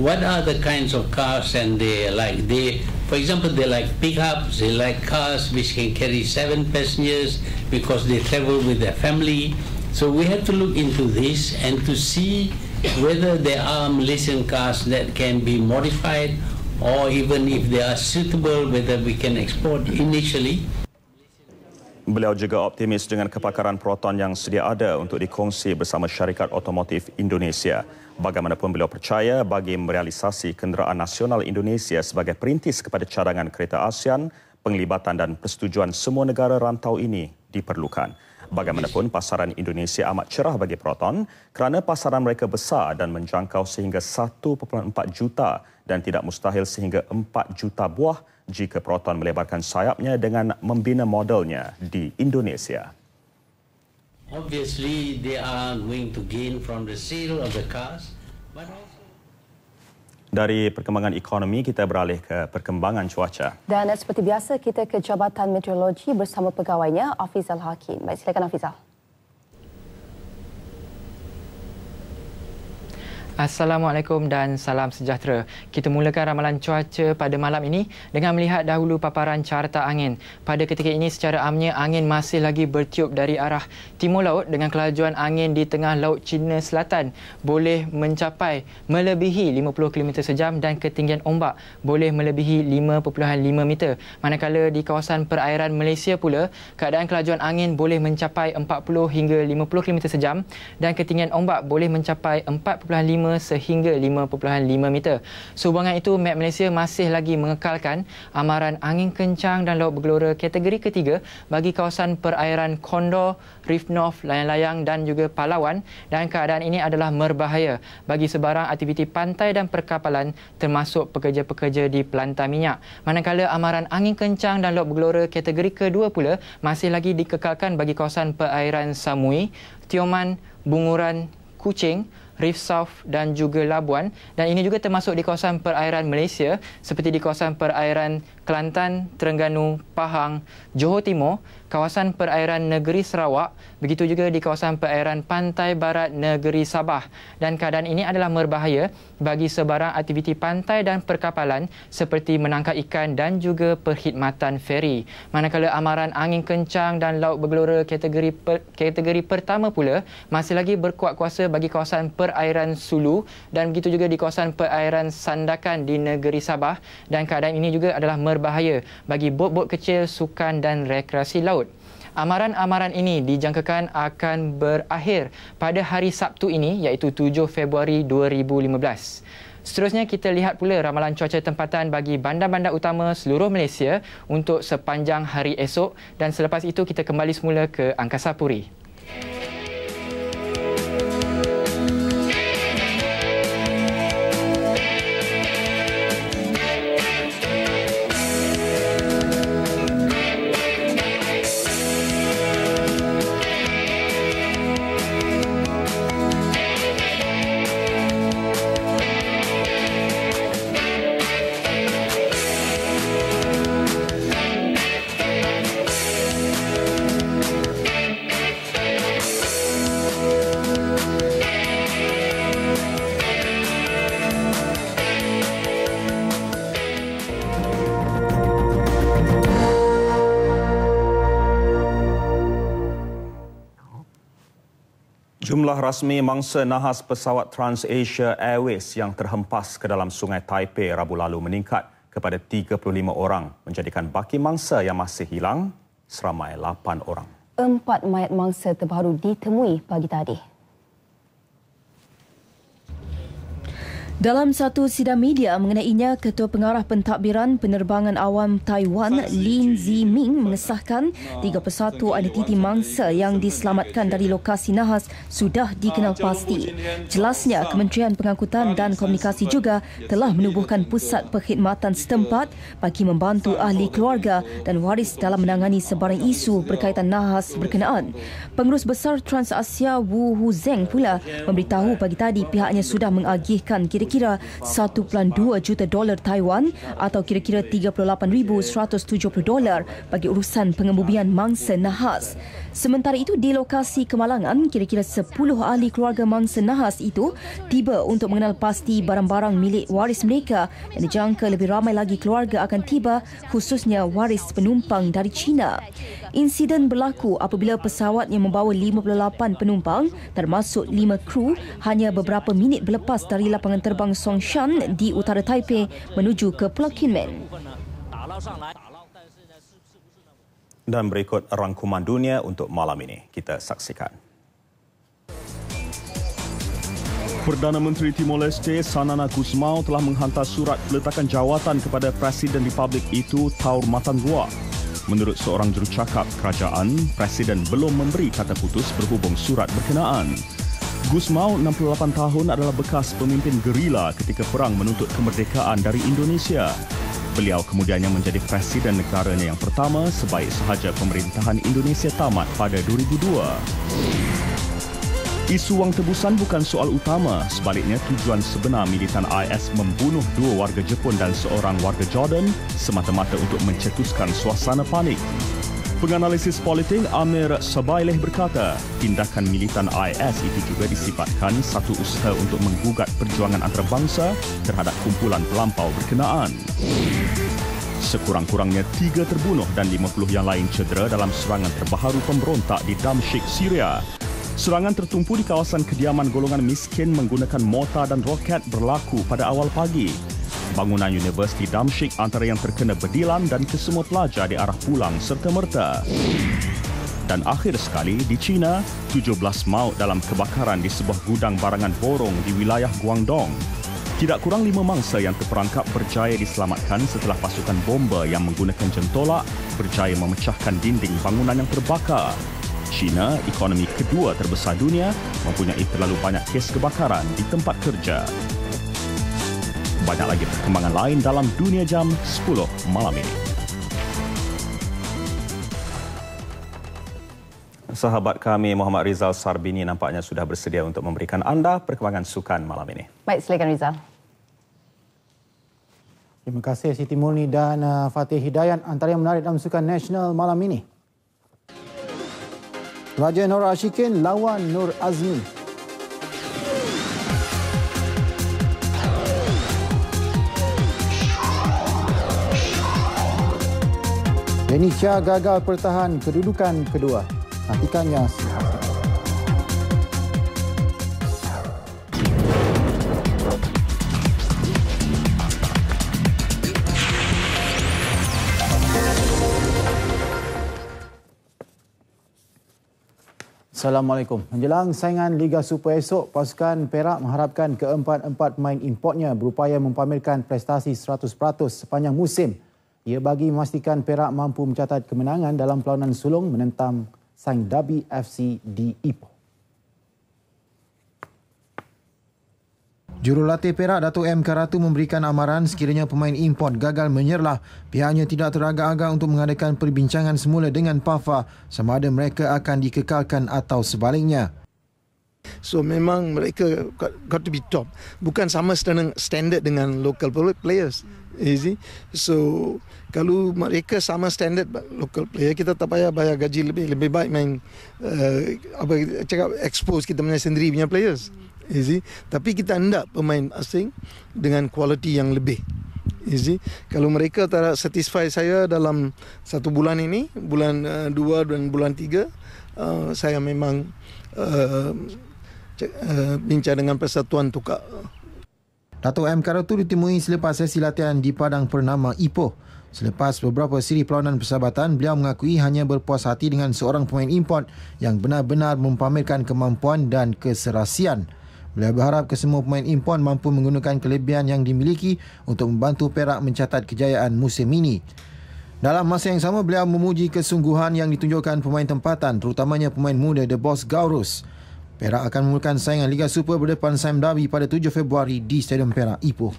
What are the kinds of cars and they like? They, for example, they like pickups, they like cars which can carry seven passengers because they travel with their family. So we have to look into this and to see whether there are Malaysian cars that can be modified or even if they are suitable, whether we can export initially. Beliau juga optimis dengan kepakaran Proton yang sedia ada untuk dikongsi bersama syarikat otomotif Indonesia. Bagaimanapun beliau percaya bagi merealisasi kenderaan nasional Indonesia sebagai perintis kepada cadangan kereta ASEAN, penglibatan dan persetujuan semua negara rantau ini diperlukan. Bagaimanapun, pasaran Indonesia amat cerah bagi Proton kerana pasaran mereka besar dan menjangkau sehingga 1.4 juta dan tidak mustahil sehingga 4 juta buah jika Proton melebarkan sayapnya dengan membina modelnya di Indonesia. Obviously, they are going to gain from the sale of the cars. Dari perkembangan ekonomi, kita beralih ke perkembangan cuaca. Dan seperti biasa, kita ke Jabatan Meteorologi bersama pegawainya, Afizal Hakim. Baik, silakan Afizal. Assalamualaikum dan salam sejahtera. Kita mulakan ramalan cuaca pada malam ini dengan melihat dahulu paparan carta angin. Pada ketika ini secara amnya angin masih lagi bertiup dari arah timur laut dengan kelajuan angin di tengah laut China Selatan boleh mencapai melebihi 50 km sejam dan ketinggian ombak boleh melebihi 5.5 meter. Manakala di kawasan perairan Malaysia pula, keadaan kelajuan angin boleh mencapai 40 hingga 50 km sejam dan ketinggian ombak boleh mencapai 4.5 5 sehingga 5.5 meter. Sehubungan itu, Met Malaysia masih lagi mengekalkan amaran angin kencang dan laut bergelora kategori ketiga bagi kawasan perairan Kondor, Reef North, Layang-Layang dan juga Palawan dan keadaan ini adalah merbahaya bagi sebarang aktiviti pantai dan perkapalan termasuk pekerja-pekerja di pelantar minyak. Manakala amaran angin kencang dan laut bergelora kategori kedua pula masih lagi dikekalkan bagi kawasan perairan Samui, Tioman, Bunguran, Kucing. Reef South dan juga Labuan dan ini juga termasuk di kawasan perairan Malaysia seperti di kawasan perairan Kelantan, Terengganu, Pahang, Johor Timur kawasan perairan negeri Sarawak, begitu juga di kawasan perairan pantai barat negeri Sabah. Dan keadaan ini adalah merbahaya bagi sebarang aktiviti pantai dan perkapalan seperti menangkap ikan dan juga perkhidmatan feri. Manakala amaran angin kencang dan laut bergelora kategori per, kategori pertama pula masih lagi berkuat kuasa bagi kawasan perairan Sulu dan begitu juga di kawasan perairan Sandakan di negeri Sabah dan keadaan ini juga adalah merbahaya bagi bot-bot kecil sukan dan rekreasi laut. Amaran-amaran ini dijangkakan akan berakhir pada hari Sabtu ini iaitu 7 Februari 2015. Seterusnya kita lihat pula ramalan cuaca tempatan bagi bandar-bandar utama seluruh Malaysia untuk sepanjang hari esok dan selepas itu kita kembali semula ke Angkasa Puri. Jumlah rasmi mangsa nahas pesawat TransAsia Airways yang terhempas ke dalam Sungai Taipei Rabu lalu meningkat kepada 35 orang menjadikan baki mangsa yang masih hilang seramai 8 orang. Empat mayat mangsa terbaru ditemui pagi tadi. Dalam satu sidang media mengenainya, Ketua Pengarah Pentadbiran Penerbangan Awam Taiwan Lin Ziming mengesahkan 31 entiti mangsa yang diselamatkan dari lokasi nahas sudah dikenal pasti. Jelasnya, Kementerian Pengangkutan dan Komunikasi juga telah menubuhkan pusat perkhidmatan setempat bagi membantu ahli keluarga dan waris dalam menangani sebarang isu berkaitan nahas berkenaan. Pengurus Besar Trans Asia Wu Hu Zeng pula memberitahu pagi tadi pihaknya sudah mengagihkan kira kira kira 1.2 juta dolar Taiwan atau kira-kira 38,170 dolar bagi urusan pengemubian mangsa nahas. Sementara itu di lokasi kemalangan, kira-kira 10 ahli keluarga mangsa nahas itu tiba untuk mengenal pasti barang-barang milik waris mereka dan dijangka lebih ramai lagi keluarga akan tiba khususnya waris penumpang dari China. Insiden berlaku apabila pesawat yang membawa 58 penumpang termasuk 5 kru hanya beberapa minit berlepas dari lapangan terbang Songshan di utara Taipei menuju ke Pulau Kinmen. Dan berikut rangkuman dunia untuk malam ini. Kita saksikan. Perdana Menteri Timor Leste Sanana Gusmao telah menghantar surat letakan jawatan kepada Presiden Republik itu Taur Matanggua Menurut seorang jurucakap kerajaan, Presiden belum memberi kata putus berhubung surat berkenaan. Gus Mau, 68 tahun, adalah bekas pemimpin gerila ketika perang menuntut kemerdekaan dari Indonesia. Beliau kemudiannya menjadi presiden negaranya yang pertama sebaik sahaja pemerintahan Indonesia tamat pada 2002. Isu wang tebusan bukan soal utama. Sebaliknya, tujuan sebenar militan IS membunuh dua warga Jepun dan seorang warga Jordan semata-mata untuk mencetuskan suasana panik. Penganalisis politik Amir Sabailih berkata, tindakan militan IS itu juga disifatkan satu usaha untuk menggugat perjuangan antarabangsa terhadap kumpulan pelampau berkenaan. Sekurang-kurangnya tiga terbunuh dan lima puluh yang lain cedera dalam serangan terbaru pemberontak di Damsyik, Syria. Serangan tertumpu di kawasan kediaman golongan miskin menggunakan mota dan roket berlaku pada awal pagi. Bangunan Universiti Damsyik antara yang terkena bedilan dan kesemut pelajar di arah pulang serta merta. Dan akhir sekali, di China, 17 maut dalam kebakaran di sebuah gudang barangan borong di wilayah Guangdong. Tidak kurang lima mangsa yang terperangkap berjaya diselamatkan setelah pasukan bomba yang menggunakan jentolak berjaya memecahkan dinding bangunan yang terbakar. China, ekonomi kedua terbesar dunia, mempunyai terlalu banyak kes kebakaran di tempat kerja. Banyak lagi perkembangan lain dalam Dunia Jam 10 malam ini. Sahabat kami Muhammad Rizal Sarbini nampaknya sudah bersedia untuk memberikan anda perkembangan sukan malam ini. Baik, silakan Rizal. Terima kasih Siti Mulni dan uh, Fatih Hidayat. Antara yang menarik dalam sukan nasional malam ini. Raja Nur Ashikin lawan Nur Azmi. Indonesia gagal pertahan kedudukan kedua. Nantikannya selanjutnya. Assalamualaikum. Menjelang saingan Liga Super esok, pasukan Perak mengharapkan keempat-empat pemain importnya berupaya mempamerkan prestasi 100% sepanjang musim. Ia bagi memastikan Perak mampu mencatat kemenangan dalam perlawanan sulung menentang Sang Dabi FC di Ipoh. Jurulatih Perak Dato' M. Karatu memberikan amaran sekiranya pemain import gagal menyerlah. Pihaknya tidak teragak-agak untuk mengadakan perbincangan semula dengan PAFA sama ada mereka akan dikekalkan atau sebaliknya. So memang mereka got, got to be top. Bukan sama standard, standard dengan local players. Easy. So kalau mereka sama standard local player kita tak payah bayar gaji lebih lebih baik main uh, apa cakap expose kita punya sendiri punya players you tapi kita hendak pemain asing dengan kualiti yang lebih you kalau mereka tak satisfy saya dalam satu bulan ini bulan 2 uh, eh, dan bulan tiga, uh, saya memang uh, uh, bincang dengan persatuan tukar Dato' M. Karatu ditemui selepas sesi latihan di Padang Pernama Ipoh. Selepas beberapa siri perlawanan persahabatan, beliau mengakui hanya berpuas hati dengan seorang pemain import yang benar-benar mempamerkan kemampuan dan keserasian. Beliau berharap kesemua pemain impuan mampu menggunakan kelebihan yang dimiliki untuk membantu Perak mencatat kejayaan musim ini. Dalam masa yang sama, beliau memuji kesungguhan yang ditunjukkan pemain tempatan, terutamanya pemain muda The Boss Gaurus. Perak akan memulakan saingan Liga Super berdepan Sam Darby pada 7 Februari di Stadium Perak, Ipoh.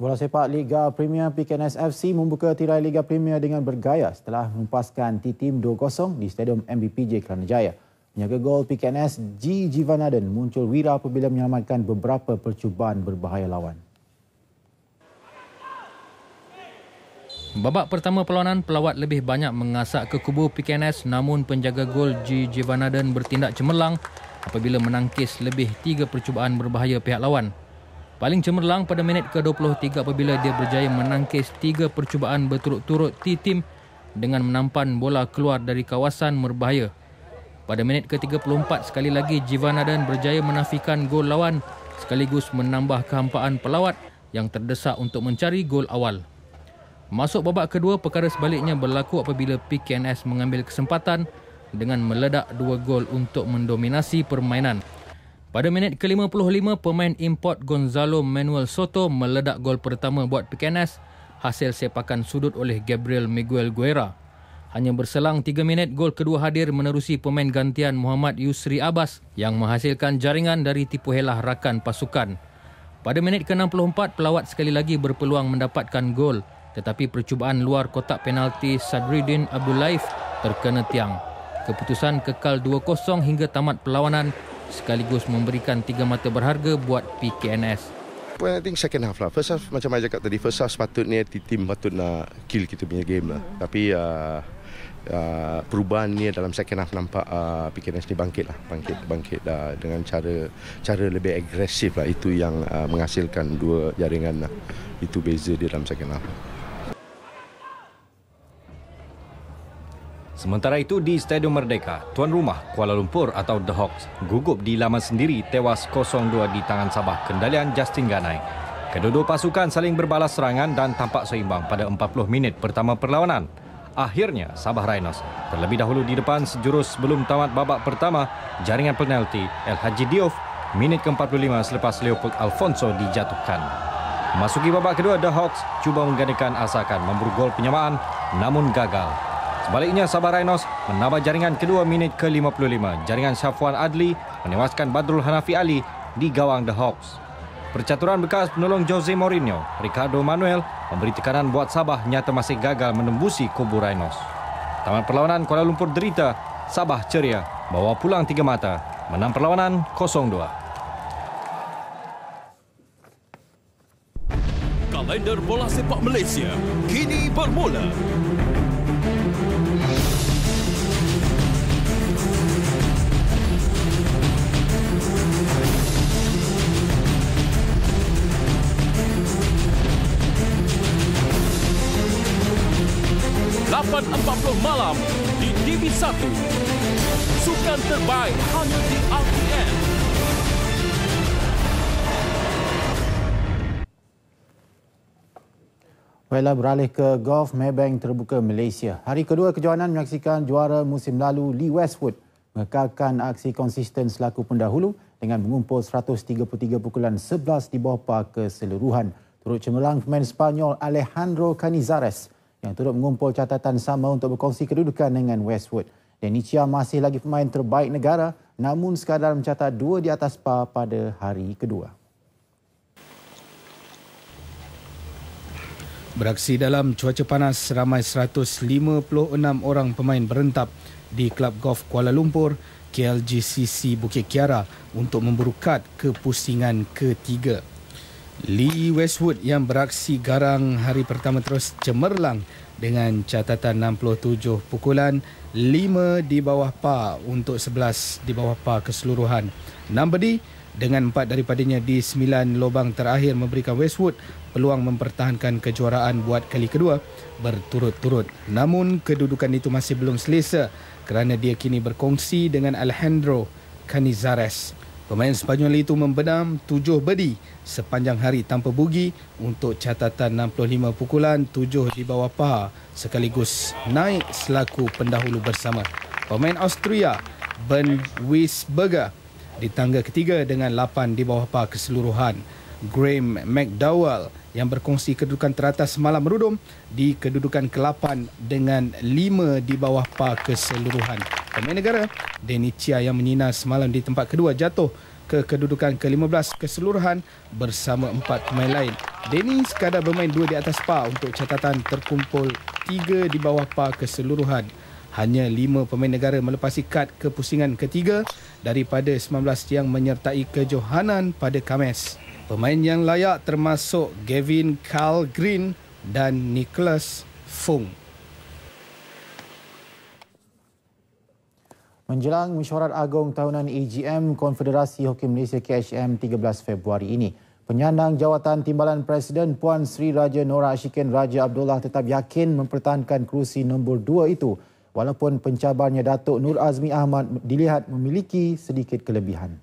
Bola sepak Liga Premier PKNS FC membuka tirai Liga Premier dengan bergaya setelah mengupaskan titim 2-0 di Stadium MBPJ Kelana Jaya. Penyaga gol PKNS G. Jivanaden muncul wira apabila menyelamatkan beberapa percubaan berbahaya lawan. Babak pertama perlawanan, pelawat lebih banyak mengasak ke kubu PKNS namun penjaga gol G. Jivanaden bertindak cemerlang apabila menangkis lebih tiga percubaan berbahaya pihak lawan. Paling cemerlang pada minit ke-23 apabila dia berjaya menangkis tiga percubaan berturut-turut T-Team dengan menampan bola keluar dari kawasan berbahaya pada minit ke-34 sekali lagi Jivan Adan berjaya menafikan gol lawan sekaligus menambah kehampaan pelawat yang terdesak untuk mencari gol awal. Masuk babak kedua, perkara sebaliknya berlaku apabila PKNS mengambil kesempatan dengan meledak dua gol untuk mendominasi permainan. Pada minit ke-55, pemain import Gonzalo Manuel Soto meledak gol pertama buat PKNS hasil sepakan sudut oleh Gabriel Miguel Guerra. Hanya berselang 3 minit, gol kedua hadir menerusi pemain gantian Muhammad Yusri Abbas yang menghasilkan jaringan dari tipu helah rakan pasukan. Pada minit ke-64, pelawat sekali lagi berpeluang mendapatkan gol tetapi percubaan luar kotak penalti Sadridin Abdul Laif terkena tiang. Keputusan kekal 2-0 hingga tamat perlawanan sekaligus memberikan tiga mata berharga buat PKNS. Well, I think second half lah. First half macam saya cakap tadi, first half sepatutnya team patut nak kill kita punya game lah. Tapi uh, uh, perubahan ni dalam second half nampak uh, PKNS ni bangkit lah bangkit bangkit uh, dengan cara cara lebih agresif lah itu yang uh, menghasilkan dua jaringan lah itu beza dia dalam second half Sementara itu di Stadium Merdeka, tuan rumah Kuala Lumpur atau The Hawks gugup di laman sendiri tewas 0-2 di tangan Sabah kendalian Justin Ganai. Kedua-dua pasukan saling berbalas serangan dan tampak seimbang pada 40 minit pertama perlawanan akhirnya Sabah Rhinos. Terlebih dahulu di depan sejurus sebelum tamat babak pertama, jaringan penalti El Haji Diouf minit ke-45 selepas Leopold Alfonso dijatuhkan. Masuki babak kedua, The Hawks cuba menggandakan asakan memburu gol penyamaan namun gagal. Sebaliknya Sabah Rhinos menambah jaringan kedua minit ke-55. Jaringan Syafwan Adli menewaskan Badrul Hanafi Ali di gawang The Hawks. Percaturan bekas penolong Jose Mourinho, Ricardo Manuel, memberi tekanan buat Sabah nyata masih gagal menembusi kubu Rhinos. Taman perlawanan Kuala Lumpur derita, Sabah ceria, bawa pulang tiga mata, menang perlawanan 0-2. Kalender bola sepak Malaysia kini bermula. 20 malam di TV1. Sukan terbaik hanya di RTM. Baiklah, beralih ke golf Maybank Terbuka Malaysia. Hari kedua kejohanan menyaksikan juara musim lalu Lee Westwood mengekalkan aksi konsisten selaku pendahulu dengan mengumpul 133 pukulan 11 di bawah par keseluruhan. Turut cemerlang pemain Spanyol Alejandro Canizares yang turut mengumpul catatan sama untuk berkongsi kedudukan dengan Westwood. Denicia masih lagi pemain terbaik negara namun sekadar mencatat dua di atas par pada hari kedua. Beraksi dalam cuaca panas, ramai 156 orang pemain berentap di Klub Golf Kuala Lumpur, KLGCC Bukit Kiara untuk memburukat ke pusingan ketiga. Lee Westwood yang beraksi garang hari pertama terus cemerlang dengan catatan 67 pukulan 5 di bawah par untuk 11 di bawah par keseluruhan. Number D dengan 4 daripadanya di 9 lubang terakhir memberikan Westwood peluang mempertahankan kejuaraan buat kali kedua berturut-turut. Namun kedudukan itu masih belum selesa kerana dia kini berkongsi dengan Alejandro Canizares. Pemain Spanyol itu membenam tujuh bedi sepanjang hari tanpa bugi untuk catatan 65 pukulan tujuh di bawah par sekaligus naik selaku pendahulu bersama. Pemain Austria Ben Wiesberger di tangga ketiga dengan 8 di bawah par keseluruhan. Graham McDowell yang berkongsi kedudukan teratas semalam merudum di kedudukan ke-8 dengan 5 di bawah par keseluruhan pemain negara Denny Chia yang menyinar semalam di tempat kedua jatuh ke kedudukan ke-15 keseluruhan bersama empat pemain lain. Denny sekadar bermain dua di atas par untuk catatan terkumpul tiga di bawah par keseluruhan. Hanya lima pemain negara melepasi kad pusingan ketiga daripada 19 yang menyertai kejohanan pada Kamis. Pemain yang layak termasuk Gavin Carl Green dan Nicholas Fung. menjelang mesyuarat agung tahunan AGM Konfederasi Hoki Malaysia KHM 13 Februari ini. Penyandang jawatan timbalan Presiden Puan Sri Raja Nora Ashikin Raja Abdullah tetap yakin mempertahankan kerusi nombor dua itu walaupun pencabarnya Datuk Nur Azmi Ahmad dilihat memiliki sedikit kelebihan.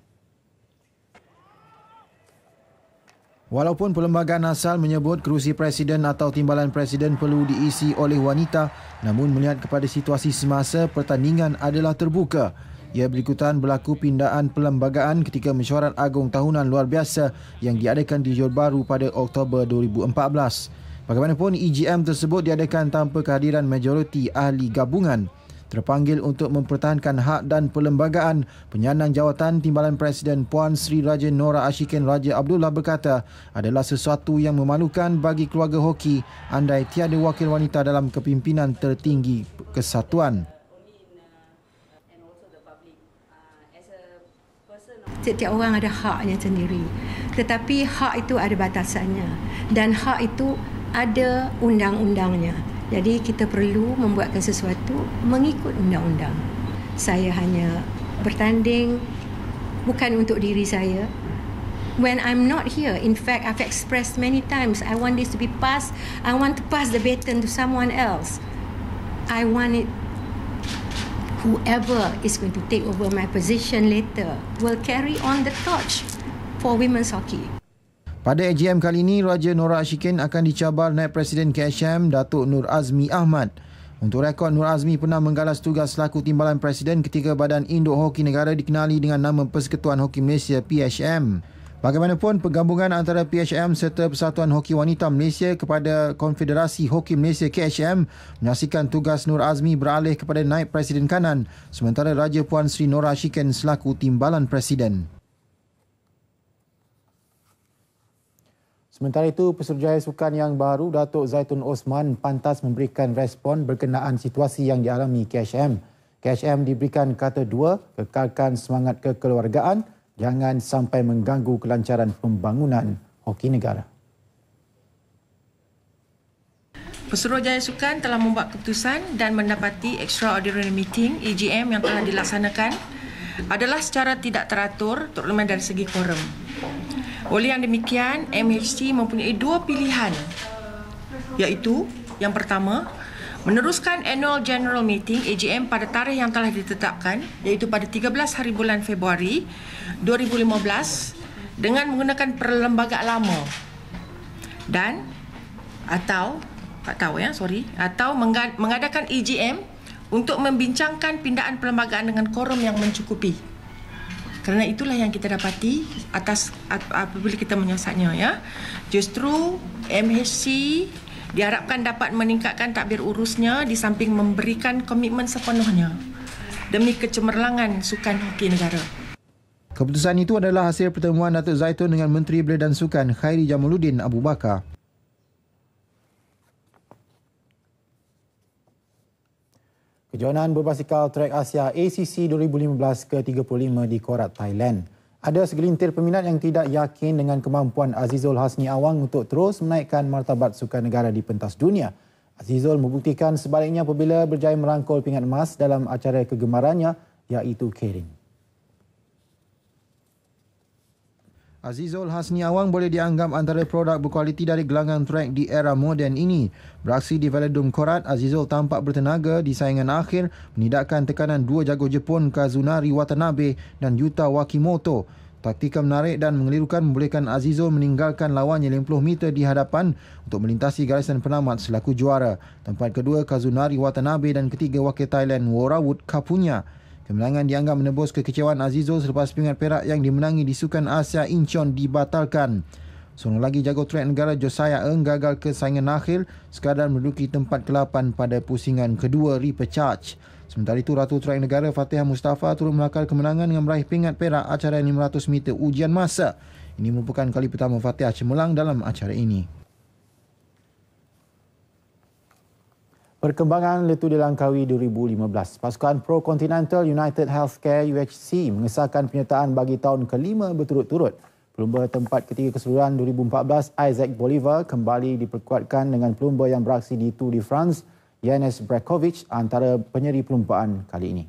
Walaupun perlembagaan asal menyebut kerusi presiden atau timbalan presiden perlu diisi oleh wanita, namun melihat kepada situasi semasa pertandingan adalah terbuka. Ia berikutan berlaku pindaan perlembagaan ketika mesyuarat agung tahunan luar biasa yang diadakan di Johor Bahru pada Oktober 2014. Bagaimanapun, EGM tersebut diadakan tanpa kehadiran majoriti ahli gabungan terpanggil untuk mempertahankan hak dan perlembagaan penyandang jawatan Timbalan Presiden Puan Sri Raja Nora Ashikin Raja Abdullah berkata adalah sesuatu yang memalukan bagi keluarga hoki andai tiada wakil wanita dalam kepimpinan tertinggi kesatuan. Setiap orang ada haknya sendiri. Tetapi hak itu ada batasannya. Dan hak itu ada undang-undangnya. Jadi kita perlu membuatkan sesuatu mengikut undang-undang. Saya hanya bertanding bukan untuk diri saya. When I'm not here, in fact, I've expressed many times, I want this to be passed. I want to pass the baton to someone else. I want it whoever is going to take over my position later will carry on the torch for women's hockey. Pada AGM kali ini, Raja Nora Ashikin akan dicabar naib Presiden KSM, Datuk Nur Azmi Ahmad. Untuk rekod, Nur Azmi pernah menggalas tugas selaku timbalan Presiden ketika Badan Induk Hoki Negara dikenali dengan nama Persekutuan Hoki Malaysia PHM. Bagaimanapun, penggabungan antara PHM serta Persatuan Hoki Wanita Malaysia kepada Konfederasi Hoki Malaysia KHM menyaksikan tugas Nur Azmi beralih kepada naib Presiden kanan sementara Raja Puan Sri Nora Shiken selaku timbalan Presiden. Sementara itu, Pesuruhjaya Sukan yang baru, Datuk Zaitun Osman pantas memberikan respon berkenaan situasi yang dialami KHM. KHM diberikan kata dua, kekalkan semangat kekeluargaan, jangan sampai mengganggu kelancaran pembangunan hoki negara. Pesuruhjaya Sukan telah membuat keputusan dan mendapati extraordinary meeting EGM yang telah dilaksanakan adalah secara tidak teratur terutama dari segi korum. Oleh yang demikian, MHC mempunyai dua pilihan iaitu yang pertama, meneruskan annual general meeting AGM pada tarikh yang telah ditetapkan iaitu pada 13 hari bulan Februari 2015 dengan menggunakan perlembagaan lama dan atau tak tahu ya sorry atau mengadakan AGM untuk membincangkan pindaan perlembagaan dengan korum yang mencukupi kerana itulah yang kita dapati atas apabila kita menyiasatnya ya justru MHC diharapkan dapat meningkatkan takbir urusnya di samping memberikan komitmen sepenuhnya demi kecemerlangan sukan hoki negara Keputusan itu adalah hasil pertemuan Datuk Zaitun dengan Menteri Belia dan Sukan Khairi Jamaluddin Abu Bakar. Kejohanan berbasikal Trek Asia ACC 2015 ke-35 di Korat, Thailand. Ada segelintir peminat yang tidak yakin dengan kemampuan Azizul Hasni Awang untuk terus menaikkan martabat sukan negara di pentas dunia. Azizul membuktikan sebaliknya apabila berjaya merangkul pingat emas dalam acara kegemarannya iaitu Kering. Azizul Hasni Awang boleh dianggap antara produk berkualiti dari gelanggang track di era moden ini. Beraksi di Velodrome Korat, Azizul tampak bertenaga di saingan akhir menidakkan tekanan dua jago Jepun Kazunari Watanabe dan Yuta Wakimoto. Taktika menarik dan mengelirukan membolehkan Azizul meninggalkan lawannya 50 meter di hadapan untuk melintasi garisan penamat selaku juara. Tempat kedua Kazunari Watanabe dan ketiga wakil Thailand Worawood Kapunya. Kemenangan dianggap menebus kekecewaan Azizul selepas pingat perak yang dimenangi di Sukan Asia Incheon dibatalkan. Seorang lagi jago trek negara Josiah Eng gagal kesaingan akhir sekadar menduduki tempat ke-8 pada pusingan kedua repercharge. Sementara itu, Ratu Trek Negara Fatihah Mustafa turut melakar kemenangan dengan meraih pingat perak acara 500 meter ujian masa. Ini merupakan kali pertama Fatihah cemerlang dalam acara ini. Perkembangan Letu di Langkawi 2015. Pasukan Pro Continental United Healthcare UHC mengesahkan penyertaan bagi tahun kelima berturut-turut. Pelumba tempat ketiga keseluruhan 2014 Isaac Bolivar kembali diperkuatkan dengan pelumba yang beraksi di Tour de France Yanis Brekovic antara penyeri pelumbaan kali ini.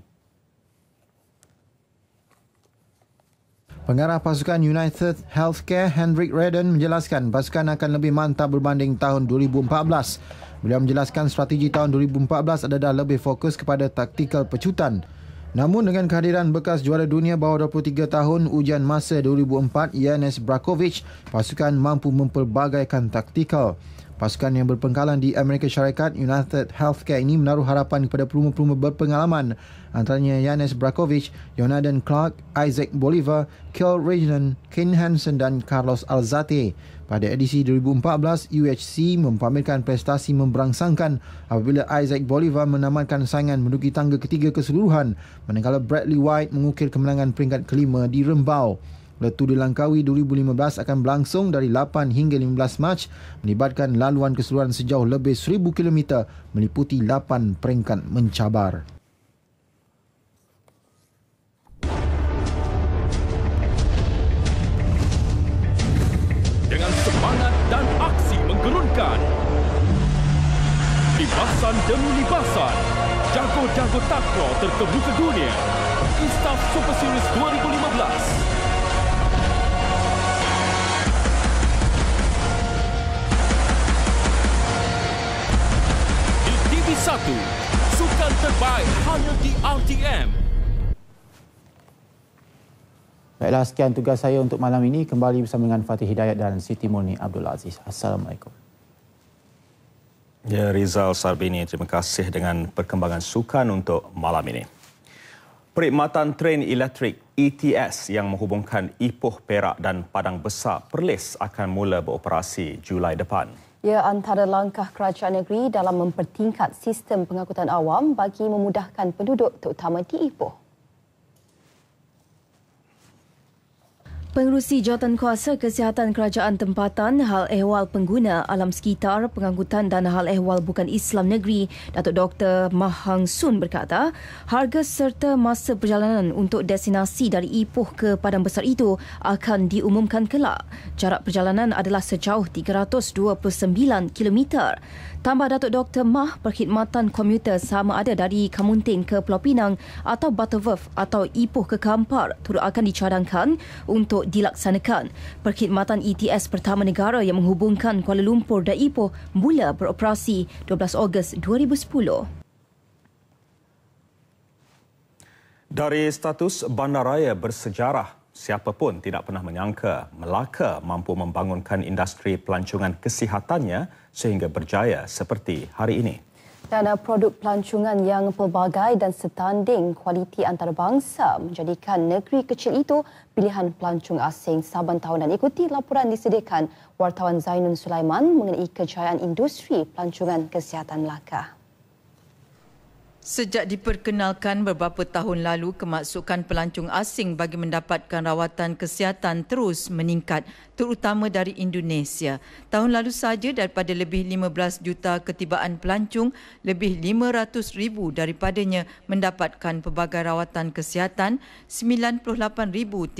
Pengarah pasukan United Healthcare Hendrik Redden menjelaskan pasukan akan lebih mantap berbanding tahun 2014. Beliau menjelaskan strategi tahun 2014 adalah lebih fokus kepada taktikal pecutan. Namun dengan kehadiran bekas juara dunia bawah 23 tahun ujian masa 2004 Yanis Brakovic, pasukan mampu memperbagaikan taktikal. Pasukan yang berpengkalan di Amerika Syarikat United Healthcare ini menaruh harapan kepada peluma-peluma berpengalaman antaranya Yanis Brakovic, Jonathan Clark, Isaac Bolivar, Kyle Regnan, Ken Hansen dan Carlos Alzate. Pada edisi 2014, UHC mempamerkan prestasi memberangsangkan apabila Isaac Bolivar menamatkan saingan menduduki tangga ketiga keseluruhan manakala Bradley White mengukir kemenangan peringkat kelima di Rembau. Letu di Langkawi 2015 akan berlangsung dari 8 hingga 15 Mac melibatkan laluan keseluruhan sejauh lebih 1000 km meliputi 8 peringkat mencabar. Bukan. Libasan demi libasan. Jago-jago takro ke dunia. Istaf Super Series 2015. di TV1 sukan terbaik hanya di RTM Baiklah sekian tugas saya untuk malam ini kembali bersama dengan Fatih Hidayat dan Siti Murni Abdul Aziz Assalamualaikum Ya, Rizal Sarbini, terima kasih dengan perkembangan sukan untuk malam ini. Perkhidmatan tren elektrik ETS yang menghubungkan Ipoh, Perak dan Padang Besar Perlis akan mula beroperasi Julai depan. Ya antara langkah kerajaan negeri dalam mempertingkat sistem pengangkutan awam bagi memudahkan penduduk terutama di Ipoh. Pengerusi Jawatan Kuasa Kesihatan Kerajaan Tempatan, Hal Ehwal Pengguna Alam Sekitar, Pengangkutan dan Hal Ehwal Bukan Islam Negeri, Datuk Dr. Mahang Sun berkata, harga serta masa perjalanan untuk destinasi dari Ipoh ke Padang Besar itu akan diumumkan kelak. Jarak perjalanan adalah sejauh 329 kilometer. Tambah Datuk Dr. Mah, perkhidmatan komuter sama ada dari Kamunting ke Pulau Pinang atau Butterworth atau Ipoh ke Kampar turut akan dicadangkan untuk dilaksanakan. Perkhidmatan ETS pertama negara yang menghubungkan Kuala Lumpur dan Ipoh mula beroperasi 12 Ogos 2010. Dari status bandaraya bersejarah, Siapapun tidak pernah menyangka Melaka mampu membangunkan industri pelancongan kesihatannya sehingga berjaya seperti hari ini. Dan uh, produk pelancongan yang pelbagai dan setanding kualiti antarabangsa menjadikan negeri kecil itu pilihan pelancong asing saban tahun. Dan ikuti laporan disediakan wartawan Zainun Sulaiman mengenai kejayaan industri pelancongan kesihatan Melaka. Sejak diperkenalkan beberapa tahun lalu, kemasukan pelancong asing bagi mendapatkan rawatan kesihatan terus meningkat terutama dari Indonesia. Tahun lalu saja daripada lebih 15 juta ketibaan pelancong, lebih 500 ribu daripadanya mendapatkan pelbagai rawatan kesihatan, 98,302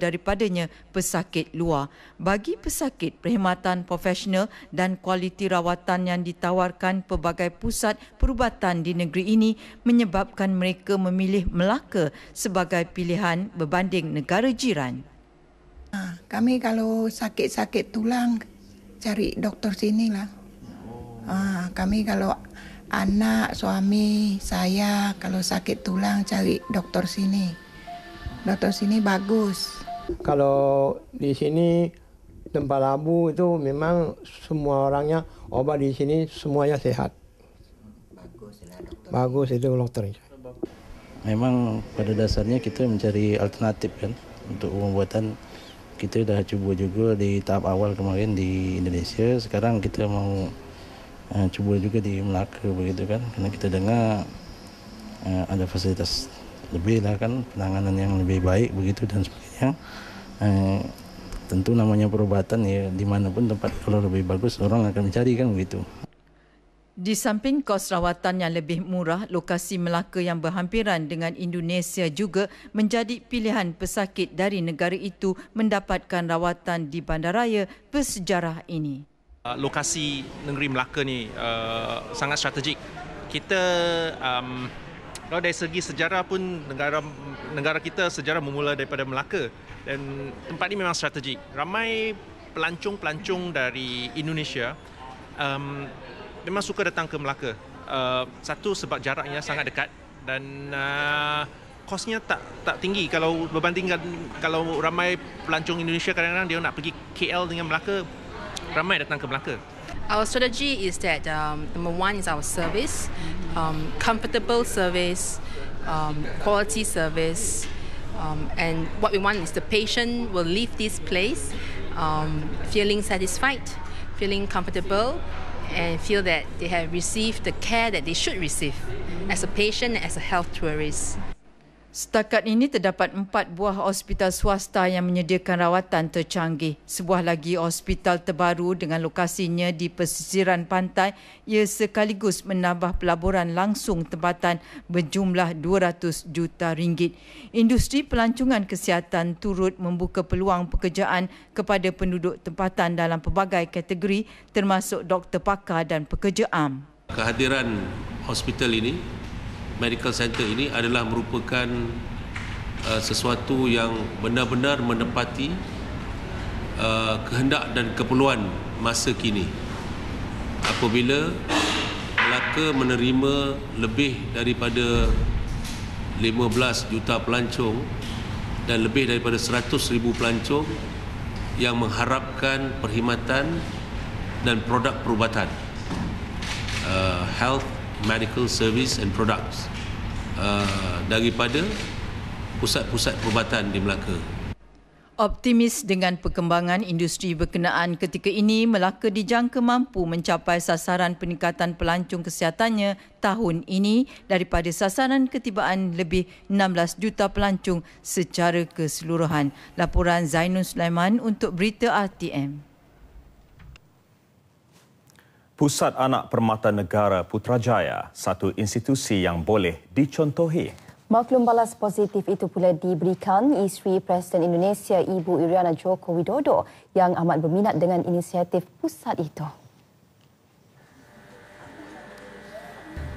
daripadanya pesakit luar. Bagi pesakit, perkhidmatan profesional dan kualiti rawatan yang ditawarkan pelbagai pusat perubatan di negeri ini menyebabkan mereka memilih Melaka sebagai pilihan berbanding negara jiran. Nah, kami kalau sakit-sakit tulang cari dokter sini lah. Nah, kami kalau anak, suami, saya kalau sakit tulang cari dokter sini. Dokter sini bagus. Kalau di sini tempat labu itu memang semua orangnya obat di sini semuanya sehat. Bagus, itu dokternya. Memang pada dasarnya kita mencari alternatif kan untuk pembuatan. kita dah cuba juga di tahap awal kemarin di Indonesia sekarang kita mau uh, cuba juga di Melaka begitu kan kerana kita dengar uh, ada fasilitas lebih lah kan penanganan yang lebih baik begitu dan sebagainya uh, tentu namanya perubatan ya dimanapun tempat kalau lebih bagus orang akan mencari kan begitu di samping kos rawatan yang lebih murah, lokasi Melaka yang berhampiran dengan Indonesia juga menjadi pilihan pesakit dari negara itu mendapatkan rawatan di bandaraya bersejarah ini. Uh, lokasi negeri Melaka ni uh, sangat strategik. Kita um, kalau dari segi sejarah pun negara negara kita sejarah bermula daripada Melaka dan tempat ini memang strategik. Ramai pelancong-pelancong dari Indonesia um, memang suka datang ke Melaka. Uh, satu sebab jaraknya okay. sangat dekat dan uh, kosnya tak tak tinggi kalau berbandingkan kalau ramai pelancong Indonesia kadang-kadang dia nak pergi KL dengan Melaka ramai datang ke Melaka. Our strategy is that um, number one is our service, um, comfortable service, um, quality service, um, and what we want is the patient will leave this place um, feeling satisfied, feeling comfortable, and feel that they have received the care that they should receive as a patient, as a health tourist. Setakat ini terdapat empat buah hospital swasta yang menyediakan rawatan tercanggih. Sebuah lagi hospital terbaru dengan lokasinya di pesisiran pantai ia sekaligus menambah pelaburan langsung tempatan berjumlah 200 juta ringgit. Industri pelancongan kesihatan turut membuka peluang pekerjaan kepada penduduk tempatan dalam pelbagai kategori termasuk doktor pakar dan pekerja am. Kehadiran hospital ini Medical Center ini adalah merupakan uh, sesuatu yang benar-benar menepati uh, kehendak dan keperluan masa kini. Apabila Melaka menerima lebih daripada 15 juta pelancong dan lebih daripada 100 ribu pelancong yang mengharapkan perkhidmatan dan produk perubatan uh, health medical service and products Ah, daripada pusat-pusat perubatan di Melaka. Optimis dengan perkembangan industri berkenaan ketika ini, Melaka dijangka mampu mencapai sasaran peningkatan pelancong kesihatannya tahun ini daripada sasaran ketibaan lebih 16 juta pelancong secara keseluruhan. Laporan Zainul Sulaiman untuk Berita RTM. Pusat Anak Permata Negara Putrajaya, satu institusi yang boleh dicontohi. Maklum balas positif itu pula diberikan isteri Presiden Indonesia Ibu Iriana Joko Widodo yang amat berminat dengan inisiatif pusat itu.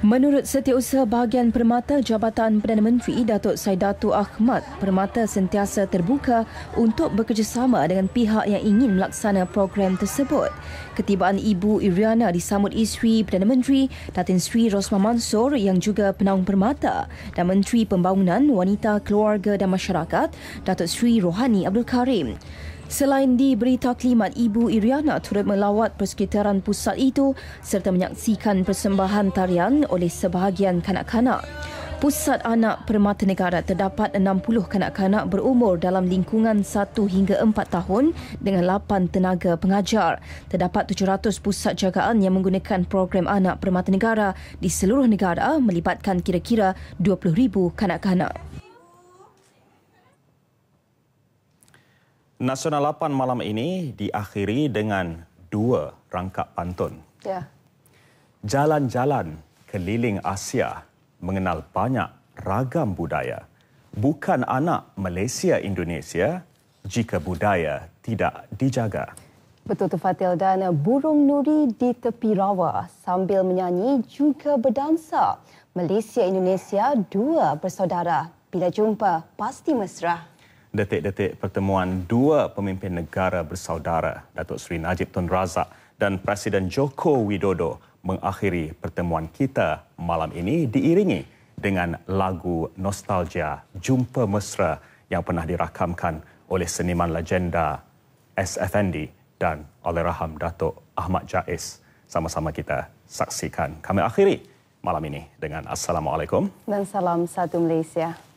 Menurut setiausaha bahagian Permata Jabatan Perdana Menteri Datuk Saidatu Ahmad, Permata sentiasa terbuka untuk bekerjasama dengan pihak yang ingin melaksana program tersebut. Ketibaan Ibu Iriana disambut isteri Perdana Menteri Datin Sri Rosmah Mansor yang juga penaung Permata dan Menteri Pembangunan Wanita, Keluarga dan Masyarakat Datuk Sri Rohani Abdul Karim. Selain di berita klimat Ibu Iriana turut melawat persekitaran pusat itu serta menyaksikan persembahan tarian oleh sebahagian kanak-kanak. Pusat Anak Permata Negara terdapat 60 kanak-kanak berumur dalam lingkungan 1 hingga 4 tahun dengan 8 tenaga pengajar. Terdapat 700 pusat jagaan yang menggunakan program Anak Permata Negara di seluruh negara melibatkan kira-kira 20,000 kanak-kanak. Nasional 8 malam ini diakhiri dengan dua rangkap pantun. Ya. Jalan-jalan keliling Asia mengenal banyak ragam budaya. Bukan anak Malaysia Indonesia jika budaya tidak dijaga. Betul tu Fatil dan burung nuri di tepi rawa sambil menyanyi juga berdansa. Malaysia Indonesia dua bersaudara. Bila jumpa pasti mesra detik-detik pertemuan dua pemimpin negara bersaudara, Datuk Seri Najib Tun Razak dan Presiden Joko Widodo mengakhiri pertemuan kita malam ini diiringi dengan lagu nostalgia Jumpa Mesra yang pernah dirakamkan oleh seniman legenda S. Effendi dan oleh Raham Datuk Ahmad Jais. Sama-sama kita saksikan. Kami akhiri malam ini dengan Assalamualaikum. Dan salam satu Malaysia.